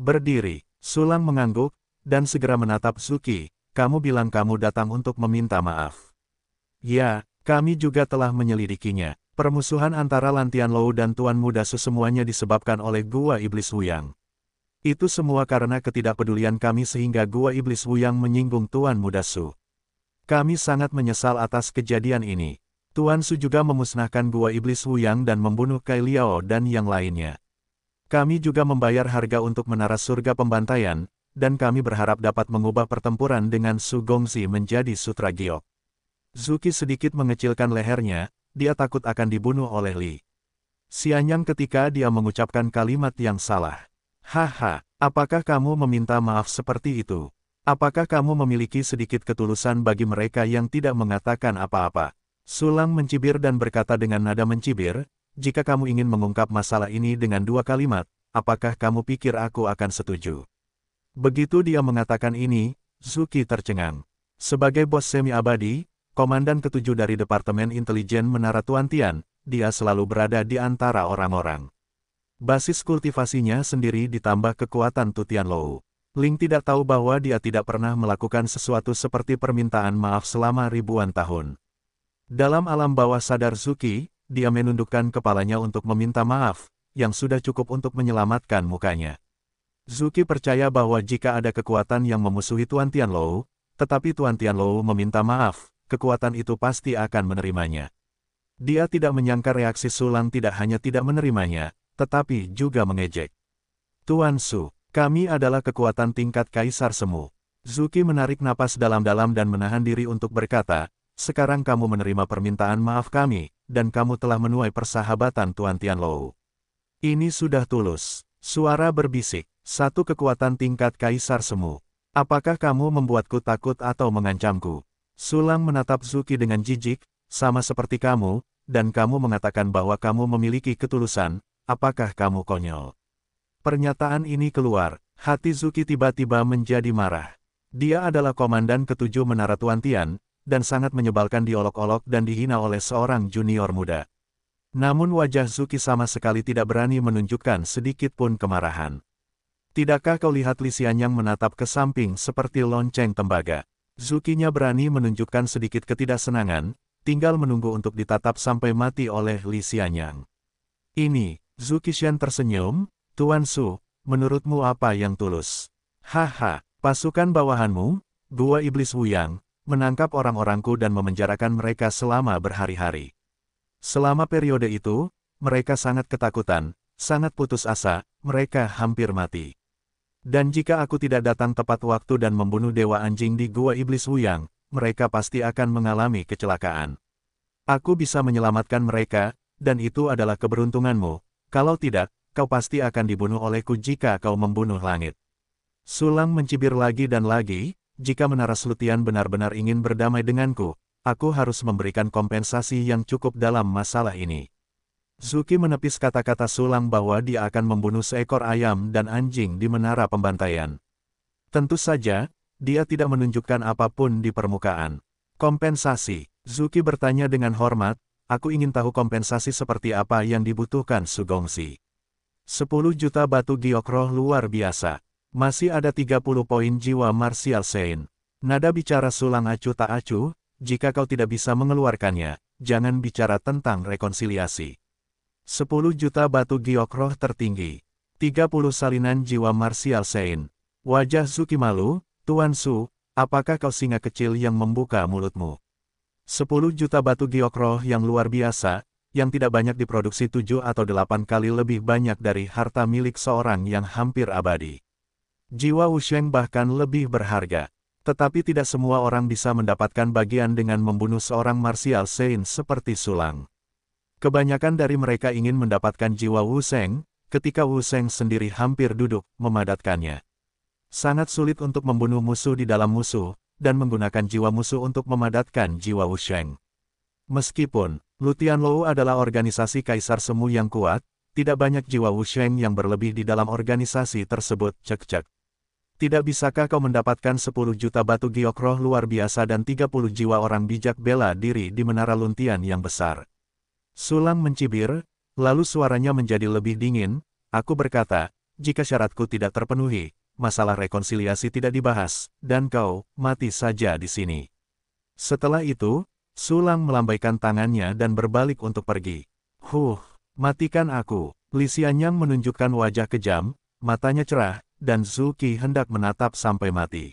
Berdiri, Sulang mengangguk, dan segera menatap Zuki, kamu bilang kamu datang untuk meminta maaf. Ya, kami juga telah menyelidikinya. Permusuhan antara Lantian Lou dan Tuan Muda sesemuanya disebabkan oleh Gua Iblis Wuyang. Itu semua karena ketidakpedulian kami sehingga Gua Iblis Wuyang menyinggung Tuan Muda Su. Kami sangat menyesal atas kejadian ini. Tuan Su juga memusnahkan gua iblis Wuyang dan membunuh Kai Liao dan yang lainnya. Kami juga membayar harga untuk menara surga pembantaian, dan kami berharap dapat mengubah pertempuran dengan Su Gongzi menjadi Sutra Giok. Zuki sedikit mengecilkan lehernya, dia takut akan dibunuh oleh Li. Sianyang ketika dia mengucapkan kalimat yang salah. Haha, apakah kamu meminta maaf seperti itu? Apakah kamu memiliki sedikit ketulusan bagi mereka yang tidak mengatakan apa-apa? Sulang mencibir dan berkata dengan nada mencibir, jika kamu ingin mengungkap masalah ini dengan dua kalimat, apakah kamu pikir aku akan setuju? Begitu dia mengatakan ini, Zuki tercengang. Sebagai bos semi-abadi, komandan ketujuh dari Departemen Intelijen Menara Tuan Tian, dia selalu berada di antara orang-orang. Basis kultivasinya sendiri ditambah kekuatan Tutian Lou. Ling tidak tahu bahwa dia tidak pernah melakukan sesuatu seperti permintaan maaf selama ribuan tahun. Dalam alam bawah sadar Zuki, dia menundukkan kepalanya untuk meminta maaf, yang sudah cukup untuk menyelamatkan mukanya. Zuki percaya bahwa jika ada kekuatan yang memusuhi Tuan Tianlou, tetapi Tuan Tianlou meminta maaf, kekuatan itu pasti akan menerimanya. Dia tidak menyangka reaksi Sulang tidak hanya tidak menerimanya, tetapi juga mengejek. Tuan Su, kami adalah kekuatan tingkat kaisar semu. Zuki menarik napas dalam-dalam dan menahan diri untuk berkata, sekarang kamu menerima permintaan maaf kami, dan kamu telah menuai persahabatan Tuan Tianlou. Ini sudah tulus. Suara berbisik, satu kekuatan tingkat kaisar semu. Apakah kamu membuatku takut atau mengancamku? Sulang menatap Zuki dengan jijik, sama seperti kamu, dan kamu mengatakan bahwa kamu memiliki ketulusan, apakah kamu konyol? Pernyataan ini keluar, hati Zuki tiba-tiba menjadi marah. Dia adalah komandan ketujuh Menara Tuan Tian, dan sangat menyebalkan diolok-olok dan dihina oleh seorang junior muda. Namun wajah Zuki sama sekali tidak berani menunjukkan sedikit pun kemarahan. Tidakkah kau lihat Lisian yang menatap ke samping seperti lonceng tembaga? Zukinya berani menunjukkan sedikit ketidaksenangan, tinggal menunggu untuk ditatap sampai mati oleh Li Xianyang. Ini, Zuki Xian tersenyum, Tuan Su, menurutmu apa yang tulus? Haha, pasukan bawahanmu, Gua Iblis Wuyang, menangkap orang-orangku dan memenjarakan mereka selama berhari-hari. Selama periode itu, mereka sangat ketakutan, sangat putus asa, mereka hampir mati. Dan jika aku tidak datang tepat waktu dan membunuh Dewa Anjing di Gua Iblis Wuyang, mereka pasti akan mengalami kecelakaan. Aku bisa menyelamatkan mereka, dan itu adalah keberuntunganmu. Kalau tidak, kau pasti akan dibunuh olehku jika kau membunuh langit. Sulang mencibir lagi dan lagi, jika menara Slutian benar-benar ingin berdamai denganku, aku harus memberikan kompensasi yang cukup dalam masalah ini. Zuki menepis kata-kata Sulang bahwa dia akan membunuh seekor ayam dan anjing di menara pembantaian. Tentu saja, dia tidak menunjukkan apapun di permukaan. Kompensasi, Zuki bertanya dengan hormat, aku ingin tahu kompensasi seperti apa yang dibutuhkan Sugongsi. 10 juta batu giok roh luar biasa. Masih ada 30 poin jiwa Martial sein. Nada bicara sulang acu tak acu, jika kau tidak bisa mengeluarkannya, jangan bicara tentang rekonsiliasi. 10 juta batu giok roh tertinggi. 30 salinan jiwa Martial sein. Wajah Zuki malu, Tuan Su, apakah kau singa kecil yang membuka mulutmu? 10 juta batu giok roh yang luar biasa, yang tidak banyak diproduksi tujuh atau delapan kali lebih banyak dari harta milik seorang yang hampir abadi. Jiwa Wusheng bahkan lebih berharga. Tetapi tidak semua orang bisa mendapatkan bagian dengan membunuh seorang martial saint seperti Sulang. Kebanyakan dari mereka ingin mendapatkan jiwa Wusheng, ketika Wusheng sendiri hampir duduk, memadatkannya. Sangat sulit untuk membunuh musuh di dalam musuh, dan menggunakan jiwa musuh untuk memadatkan jiwa Wusheng. Meskipun, Lutian Lou adalah organisasi kaisar semu yang kuat, tidak banyak jiwa Wusheng yang berlebih di dalam organisasi tersebut, cek-cek. Tidak bisakah kau mendapatkan 10 juta batu giok roh luar biasa dan 30 jiwa orang bijak bela diri di menara luntian yang besar? Sulang mencibir, lalu suaranya menjadi lebih dingin, aku berkata, jika syaratku tidak terpenuhi, masalah rekonsiliasi tidak dibahas, dan kau, mati saja di sini. Setelah itu, Sulang melambaikan tangannya dan berbalik untuk pergi. Huh, matikan aku. Li Xianyang menunjukkan wajah kejam, matanya cerah, dan Zuki hendak menatap sampai mati.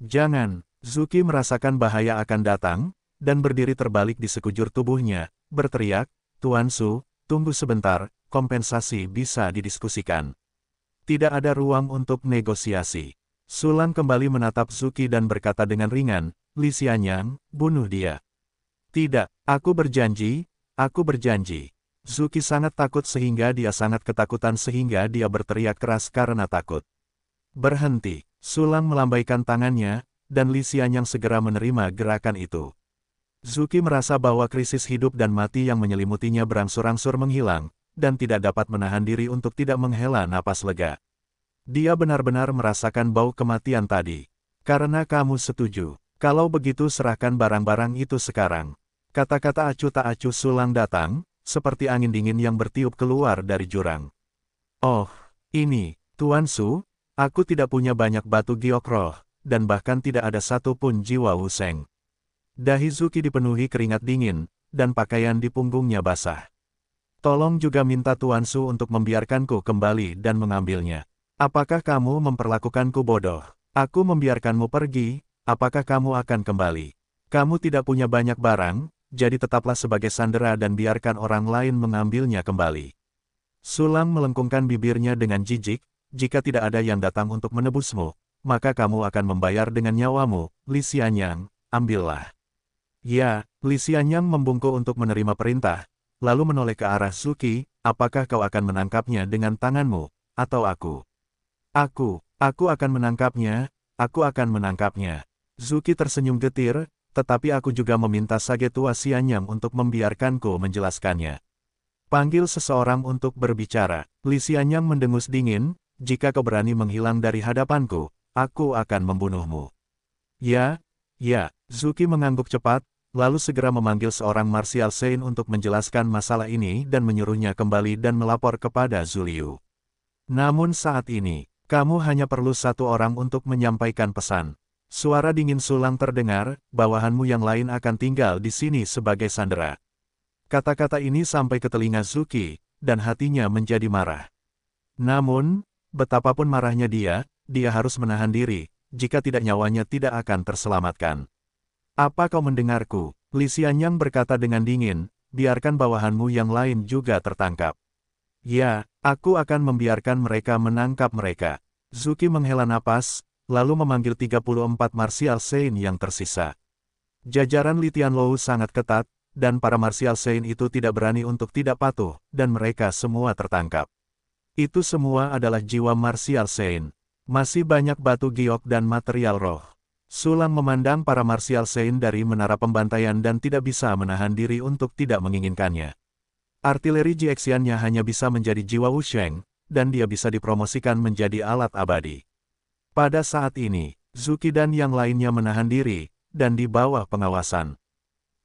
Jangan, Zuki merasakan bahaya akan datang, dan berdiri terbalik di sekujur tubuhnya, berteriak, Tuan Su, tunggu sebentar, kompensasi bisa didiskusikan. Tidak ada ruang untuk negosiasi. Sulang kembali menatap Zuki dan berkata dengan ringan, Li Xianyang, bunuh dia. Tidak, aku berjanji, aku berjanji. Zuki sangat takut sehingga dia sangat ketakutan sehingga dia berteriak keras karena takut. Berhenti, Sulang melambaikan tangannya, dan Lisian yang segera menerima gerakan itu. Zuki merasa bahwa krisis hidup dan mati yang menyelimutinya berangsur-angsur menghilang, dan tidak dapat menahan diri untuk tidak menghela napas lega. Dia benar-benar merasakan bau kematian tadi. Karena kamu setuju, kalau begitu serahkan barang-barang itu sekarang. Kata-kata acu tak acu sulang datang, seperti angin dingin yang bertiup keluar dari jurang. Oh, ini, Tuan Su, aku tidak punya banyak batu giokroh dan bahkan tidak ada satu pun jiwa useng. Dahizuki dipenuhi keringat dingin, dan pakaian di punggungnya basah. Tolong juga minta Tuan Su untuk membiarkanku kembali dan mengambilnya. Apakah kamu memperlakukanku bodoh? Aku membiarkanmu pergi, apakah kamu akan kembali? Kamu tidak punya banyak barang, jadi tetaplah sebagai sandera dan biarkan orang lain mengambilnya kembali. Sulam melengkungkan bibirnya dengan jijik, jika tidak ada yang datang untuk menebusmu, maka kamu akan membayar dengan nyawamu, Li Xianyang, ambillah. Ya, Li Xianyang membungkuk untuk menerima perintah, lalu menoleh ke arah Suki, apakah kau akan menangkapnya dengan tanganmu, atau aku? Aku, aku akan menangkapnya, aku akan menangkapnya. Zuki tersenyum getir, tetapi aku juga meminta Tua Sianyang untuk membiarkanku menjelaskannya. Panggil seseorang untuk berbicara. Li Sianyang mendengus dingin, jika kau berani menghilang dari hadapanku, aku akan membunuhmu. Ya, ya, Zuki mengangguk cepat, lalu segera memanggil seorang Martial Sein untuk menjelaskan masalah ini dan menyuruhnya kembali dan melapor kepada Zuliu. Namun saat ini, kamu hanya perlu satu orang untuk menyampaikan pesan. Suara dingin sulang terdengar, bawahanmu yang lain akan tinggal di sini sebagai sandera. Kata-kata ini sampai ke telinga Zuki, dan hatinya menjadi marah. Namun, betapapun marahnya dia, dia harus menahan diri, jika tidak nyawanya tidak akan terselamatkan. Apa kau mendengarku? Li yang berkata dengan dingin, biarkan bawahanmu yang lain juga tertangkap. Ya, aku akan membiarkan mereka menangkap mereka. Zuki menghela napas, lalu memanggil 34 Martial Saint yang tersisa. Jajaran Litian Lou sangat ketat, dan para Martial Saint itu tidak berani untuk tidak patuh, dan mereka semua tertangkap. Itu semua adalah jiwa Martial Saint. Masih banyak batu giok dan material roh. Sulang memandang para Martial Saint dari menara pembantaian dan tidak bisa menahan diri untuk tidak menginginkannya. Artileri Jiexiannya hanya bisa menjadi jiwa Wusheng, dan dia bisa dipromosikan menjadi alat abadi. Pada saat ini, Zuki dan yang lainnya menahan diri, dan di bawah pengawasan.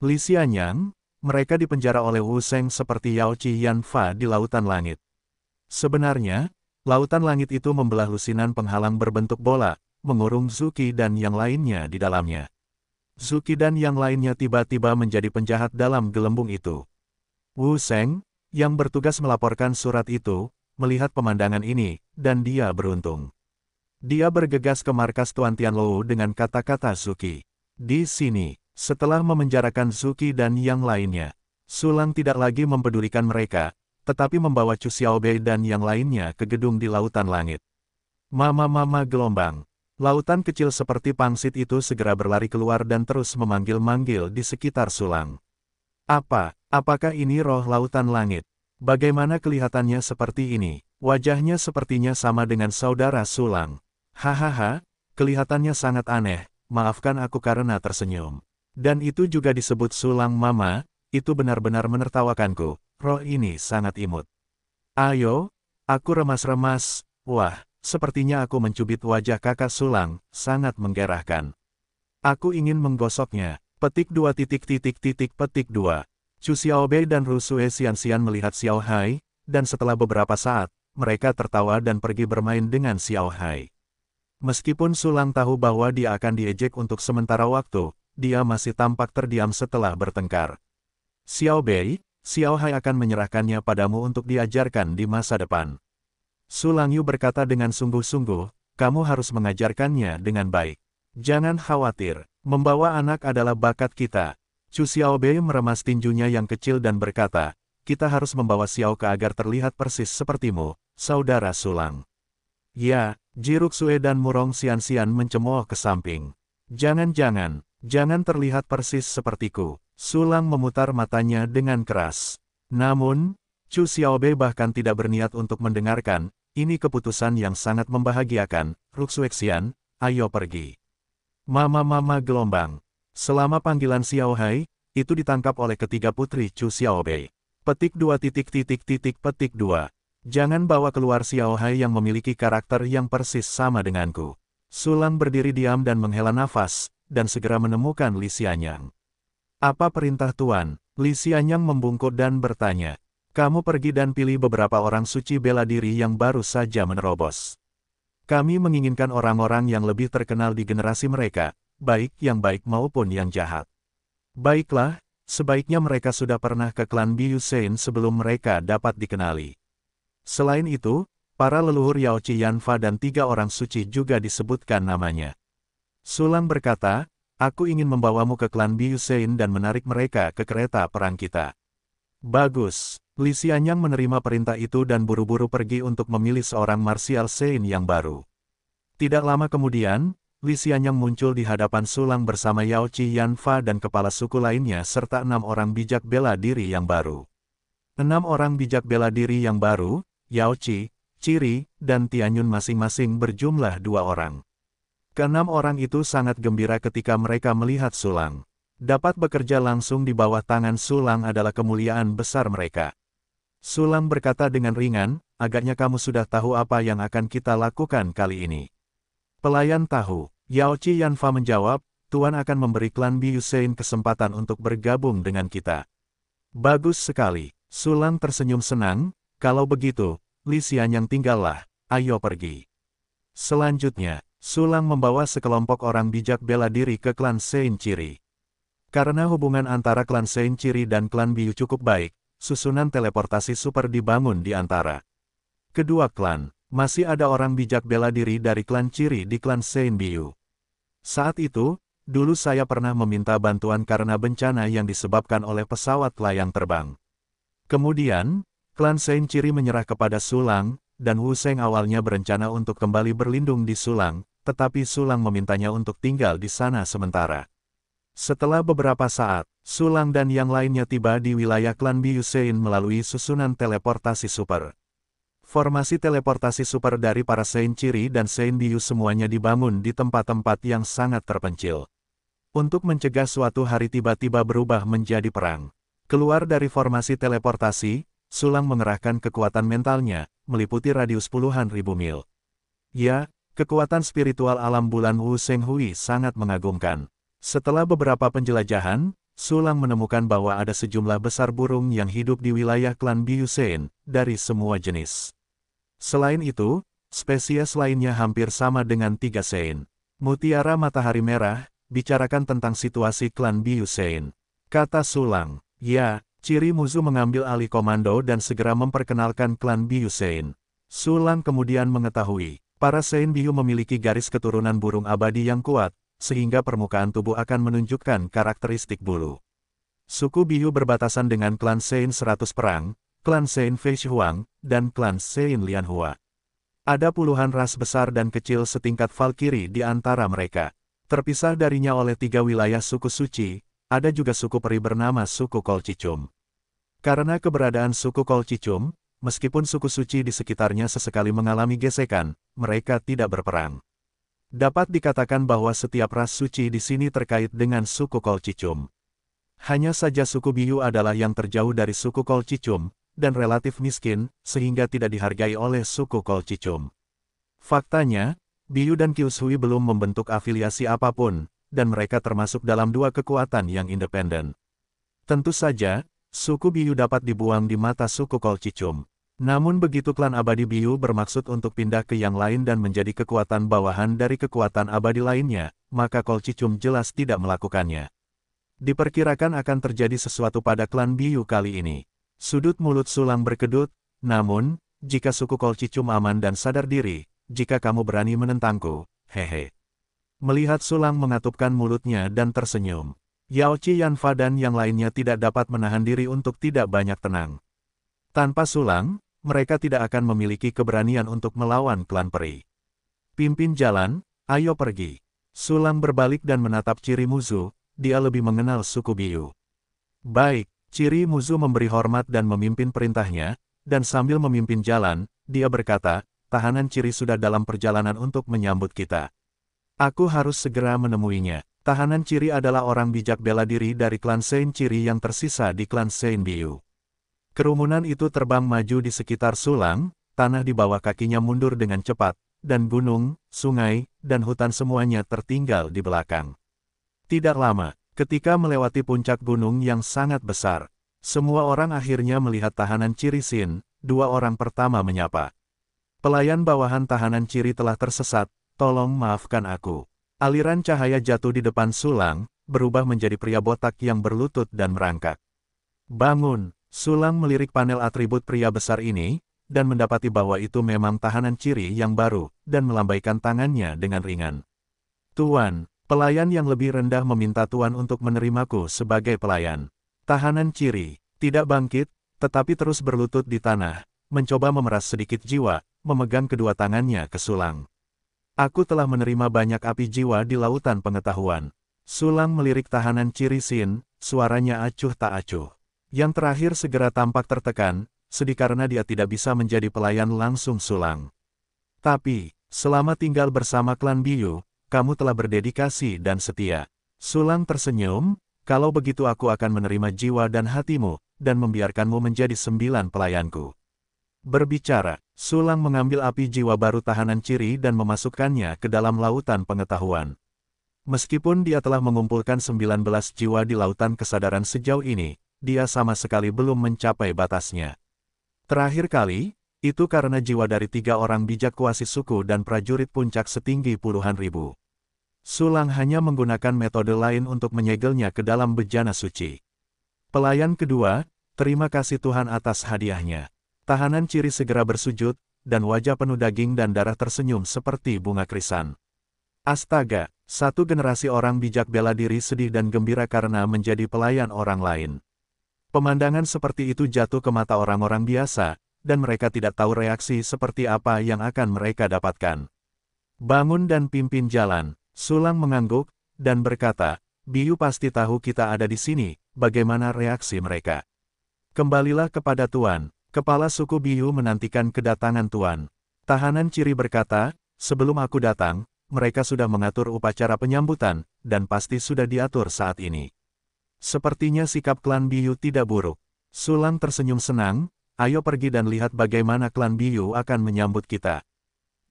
Li Xianyang, mereka dipenjara oleh Wu Seng seperti Yao Yan Fa di Lautan Langit. Sebenarnya, Lautan Langit itu membelah lusinan penghalang berbentuk bola, mengurung Zuki dan yang lainnya di dalamnya. Zuki dan yang lainnya tiba-tiba menjadi penjahat dalam gelembung itu. Wu Seng, yang bertugas melaporkan surat itu, melihat pemandangan ini, dan dia beruntung. Dia bergegas ke markas Tuan Tianlou dengan kata-kata Suki. Di sini, setelah memenjarakan Suki dan yang lainnya, Sulang tidak lagi mempedulikan mereka, tetapi membawa Chu Xiaobei dan yang lainnya ke gedung di lautan langit. Mama-mama gelombang. Lautan kecil seperti pangsit itu segera berlari keluar dan terus memanggil-manggil di sekitar Sulang. Apa, apakah ini roh lautan langit? Bagaimana kelihatannya seperti ini? Wajahnya sepertinya sama dengan saudara Sulang. Hahaha, kelihatannya sangat aneh, maafkan aku karena tersenyum. Dan itu juga disebut sulang mama, itu benar-benar menertawakanku, roh ini sangat imut. Ayo, aku remas-remas, wah, sepertinya aku mencubit wajah kakak sulang, sangat menggerahkan. Aku ingin menggosoknya, petik dua titik titik titik petik dua. Chu Xiaobei dan Ru Sue Sian melihat Xiao Hai, dan setelah beberapa saat, mereka tertawa dan pergi bermain dengan Xiao Hai. Meskipun Sulang tahu bahwa dia akan diejek untuk sementara waktu, dia masih tampak terdiam setelah bertengkar. Xiao Bei, Xiao Hai akan menyerahkannya padamu untuk diajarkan di masa depan. Sulang Yu berkata dengan sungguh-sungguh, kamu harus mengajarkannya dengan baik. Jangan khawatir, membawa anak adalah bakat kita. Chu Xiao Bei meremas tinjunya yang kecil dan berkata, kita harus membawa Xiao ke agar terlihat persis sepertimu, saudara Sulang. Ya, Jiruk Sue dan Murong Sian Sian mencemooh ke samping. Jangan-jangan, jangan terlihat persis sepertiku. Sulang memutar matanya dengan keras. Namun, Chu Xiaobe bahkan tidak berniat untuk mendengarkan, ini keputusan yang sangat membahagiakan, Ruxuexian, ayo pergi. Mama-mama gelombang. Selama panggilan Xiaohai, itu ditangkap oleh ketiga putri Chu Xiaobe. Petik dua titik titik titik petik dua. Jangan bawa keluar Xiao Hai yang memiliki karakter yang persis sama denganku. Sulang berdiri diam dan menghela nafas, dan segera menemukan Li Xianyang. Apa perintah Tuan? Li Xianyang membungkuk dan bertanya. Kamu pergi dan pilih beberapa orang suci bela diri yang baru saja menerobos. Kami menginginkan orang-orang yang lebih terkenal di generasi mereka, baik yang baik maupun yang jahat. Baiklah, sebaiknya mereka sudah pernah ke klan Biusein sebelum mereka dapat dikenali. Selain itu, para leluhur Yao Chi Yanfa dan tiga orang suci juga disebutkan namanya. Sulang berkata, Aku ingin membawamu ke klan Biusein dan menarik mereka ke kereta perang kita. Bagus. Li Xianyang menerima perintah itu dan buru-buru pergi untuk memilih seorang Martial Sein yang baru. Tidak lama kemudian, Li Xianyang muncul di hadapan Sulang bersama Yao Chi Yanfa dan kepala suku lainnya serta enam orang bijak bela diri yang baru. Enam orang bijak bela diri yang baru, Yao Qi, Ciri, dan Tianyun masing-masing berjumlah dua orang. Keenam orang itu sangat gembira ketika mereka melihat Sulang. Dapat bekerja langsung di bawah tangan Sulang adalah kemuliaan besar mereka. Sulang berkata dengan ringan, agaknya kamu sudah tahu apa yang akan kita lakukan kali ini. Pelayan tahu, Yao Qi Yanfa menjawab, Tuan akan memberi klan Biyusein kesempatan untuk bergabung dengan kita. Bagus sekali, Sulang tersenyum senang, kalau begitu, Lisian yang tinggallah, ayo pergi. Selanjutnya, Sulang membawa sekelompok orang bijak bela diri ke klan Sein Ciri. Karena hubungan antara klan Sein Ciri dan klan Biu cukup baik, susunan teleportasi super dibangun di antara kedua klan. Masih ada orang bijak bela diri dari klan Ciri di klan Sein Biu. Saat itu, dulu saya pernah meminta bantuan karena bencana yang disebabkan oleh pesawat layang terbang. Kemudian, Klan Sein Ciri menyerah kepada Sulang, dan Wu Seng awalnya berencana untuk kembali berlindung di Sulang, tetapi Sulang memintanya untuk tinggal di sana sementara. Setelah beberapa saat, Sulang dan yang lainnya tiba di wilayah klan Sein melalui susunan teleportasi super. Formasi teleportasi super dari para Sein Ciri dan Sein Biu semuanya dibangun di tempat-tempat yang sangat terpencil. Untuk mencegah suatu hari tiba-tiba berubah menjadi perang. Keluar dari formasi teleportasi, Sulang mengerahkan kekuatan mentalnya, meliputi radius puluhan ribu mil. Ya, kekuatan spiritual alam bulan Wu Seng Hui sangat mengagumkan. Setelah beberapa penjelajahan, Sulang menemukan bahwa ada sejumlah besar burung yang hidup di wilayah klan Biusein, dari semua jenis. Selain itu, spesies lainnya hampir sama dengan tiga sein. Mutiara Matahari Merah, bicarakan tentang situasi klan Biusein. Kata Sulang, ya, Ciri Muzu mengambil alih komando dan segera memperkenalkan klan Biyu Sein. Sulang kemudian mengetahui, para Sein Biu memiliki garis keturunan burung abadi yang kuat, sehingga permukaan tubuh akan menunjukkan karakteristik bulu. Suku Biu berbatasan dengan klan Sein 100 perang, klan Sein Fei Huang, dan klan Sein Lian Hua. Ada puluhan ras besar dan kecil setingkat Valkyrie di antara mereka. Terpisah darinya oleh tiga wilayah suku suci, ada juga suku peri bernama suku Kolchicum. Karena keberadaan suku Kolchicum, meskipun suku suci di sekitarnya sesekali mengalami gesekan, mereka tidak berperang. Dapat dikatakan bahwa setiap ras suci di sini terkait dengan suku Kolchicum. Hanya saja suku Biyu adalah yang terjauh dari suku Kolchicum, dan relatif miskin, sehingga tidak dihargai oleh suku Kolchicum. Faktanya, Biyu dan Kyushui belum membentuk afiliasi apapun, dan mereka termasuk dalam dua kekuatan yang independen. Tentu saja, suku Biu dapat dibuang di mata suku Kolcicum. Namun begitu klan abadi Biu bermaksud untuk pindah ke yang lain dan menjadi kekuatan bawahan dari kekuatan abadi lainnya, maka Kolcicum jelas tidak melakukannya. Diperkirakan akan terjadi sesuatu pada klan Biu kali ini. Sudut mulut sulang berkedut, namun, jika suku Kolcicum aman dan sadar diri, jika kamu berani menentangku, hehe. Melihat Sulang mengatupkan mulutnya dan tersenyum, Yao Yanfa dan yang lainnya tidak dapat menahan diri untuk tidak banyak tenang. Tanpa Sulang, mereka tidak akan memiliki keberanian untuk melawan klan peri. Pimpin jalan, ayo pergi. Sulang berbalik dan menatap Ciri Muzu, dia lebih mengenal suku Biu. Baik, Ciri Muzu memberi hormat dan memimpin perintahnya, dan sambil memimpin jalan, dia berkata, tahanan Ciri sudah dalam perjalanan untuk menyambut kita. Aku harus segera menemuinya. Tahanan Ciri adalah orang bijak bela diri dari klan Sein Ciri yang tersisa di klan Sein Biu. Kerumunan itu terbang maju di sekitar sulang, tanah di bawah kakinya mundur dengan cepat, dan gunung, sungai, dan hutan semuanya tertinggal di belakang. Tidak lama, ketika melewati puncak gunung yang sangat besar, semua orang akhirnya melihat tahanan Ciri Sin, dua orang pertama menyapa. Pelayan bawahan tahanan Ciri telah tersesat, Tolong maafkan aku. Aliran cahaya jatuh di depan Sulang, berubah menjadi pria botak yang berlutut dan merangkak. Bangun, Sulang melirik panel atribut pria besar ini, dan mendapati bahwa itu memang tahanan ciri yang baru, dan melambaikan tangannya dengan ringan. Tuan, pelayan yang lebih rendah meminta Tuan untuk menerimaku sebagai pelayan. Tahanan ciri, tidak bangkit, tetapi terus berlutut di tanah, mencoba memeras sedikit jiwa, memegang kedua tangannya ke Sulang. Aku telah menerima banyak api jiwa di lautan pengetahuan. Sulang melirik tahanan Ciri Sin, suaranya acuh tak acuh. Yang terakhir segera tampak tertekan, sedih karena dia tidak bisa menjadi pelayan langsung Sulang. Tapi, selama tinggal bersama klan Biyu, kamu telah berdedikasi dan setia. Sulang tersenyum, kalau begitu aku akan menerima jiwa dan hatimu, dan membiarkanmu menjadi sembilan pelayanku. Berbicara, Sulang mengambil api jiwa baru tahanan ciri dan memasukkannya ke dalam lautan pengetahuan. Meskipun dia telah mengumpulkan 19 jiwa di lautan kesadaran sejauh ini, dia sama sekali belum mencapai batasnya. Terakhir kali, itu karena jiwa dari tiga orang bijak kuasi suku dan prajurit puncak setinggi puluhan ribu. Sulang hanya menggunakan metode lain untuk menyegelnya ke dalam bejana suci. Pelayan kedua, terima kasih Tuhan atas hadiahnya. Tahanan ciri segera bersujud, dan wajah penuh daging dan darah tersenyum seperti bunga krisan. Astaga, satu generasi orang bijak bela diri sedih dan gembira karena menjadi pelayan orang lain. Pemandangan seperti itu jatuh ke mata orang-orang biasa, dan mereka tidak tahu reaksi seperti apa yang akan mereka dapatkan. Bangun dan pimpin jalan, Sulang mengangguk, dan berkata, Biu pasti tahu kita ada di sini, bagaimana reaksi mereka. Kembalilah kepada tuan. Kepala suku Biu menantikan kedatangan Tuan. Tahanan Ciri berkata, sebelum aku datang, mereka sudah mengatur upacara penyambutan, dan pasti sudah diatur saat ini. Sepertinya sikap klan Biu tidak buruk. Sulang tersenyum senang, ayo pergi dan lihat bagaimana klan Biu akan menyambut kita.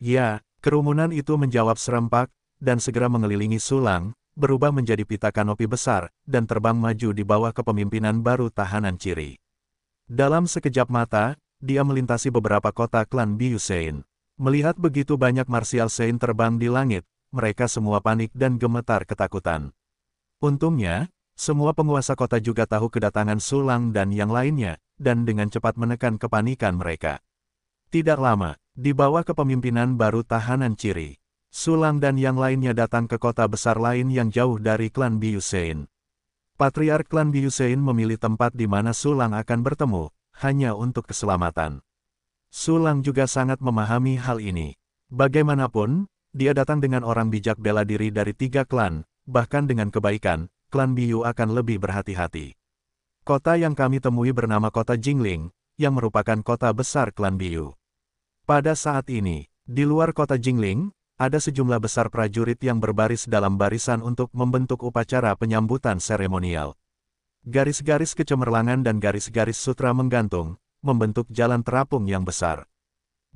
Ya, kerumunan itu menjawab serempak, dan segera mengelilingi Sulang, berubah menjadi pita kanopi besar, dan terbang maju di bawah kepemimpinan baru tahanan ciri. Dalam sekejap mata, dia melintasi beberapa kota klan Biu Sein. Melihat begitu banyak Martial Sein terbang di langit, mereka semua panik dan gemetar ketakutan. Untungnya, semua penguasa kota juga tahu kedatangan Sulang dan yang lainnya, dan dengan cepat menekan kepanikan mereka. Tidak lama, di bawah kepemimpinan baru tahanan ciri, Sulang dan yang lainnya datang ke kota besar lain yang jauh dari klan Biu Patriark Klan Biusein memilih tempat di mana Sulang akan bertemu, hanya untuk keselamatan. Sulang juga sangat memahami hal ini. Bagaimanapun, dia datang dengan orang bijak bela diri dari tiga klan, bahkan dengan kebaikan, klan Biu akan lebih berhati-hati. Kota yang kami temui bernama Kota Jingling, yang merupakan kota besar klan Biu. Pada saat ini, di luar kota Jingling, ada sejumlah besar prajurit yang berbaris dalam barisan untuk membentuk upacara penyambutan seremonial. Garis-garis kecemerlangan dan garis-garis sutra menggantung, membentuk jalan terapung yang besar.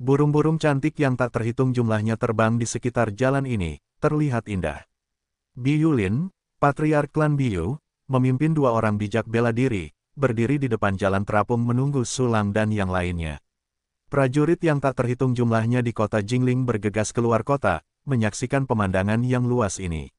Burung-burung cantik yang tak terhitung jumlahnya terbang di sekitar jalan ini, terlihat indah. Biyulin, Patriark Klan Biu, memimpin dua orang bijak bela diri, berdiri di depan jalan terapung menunggu Sulang dan yang lainnya. Prajurit yang tak terhitung jumlahnya di kota Jingling bergegas keluar kota, menyaksikan pemandangan yang luas ini.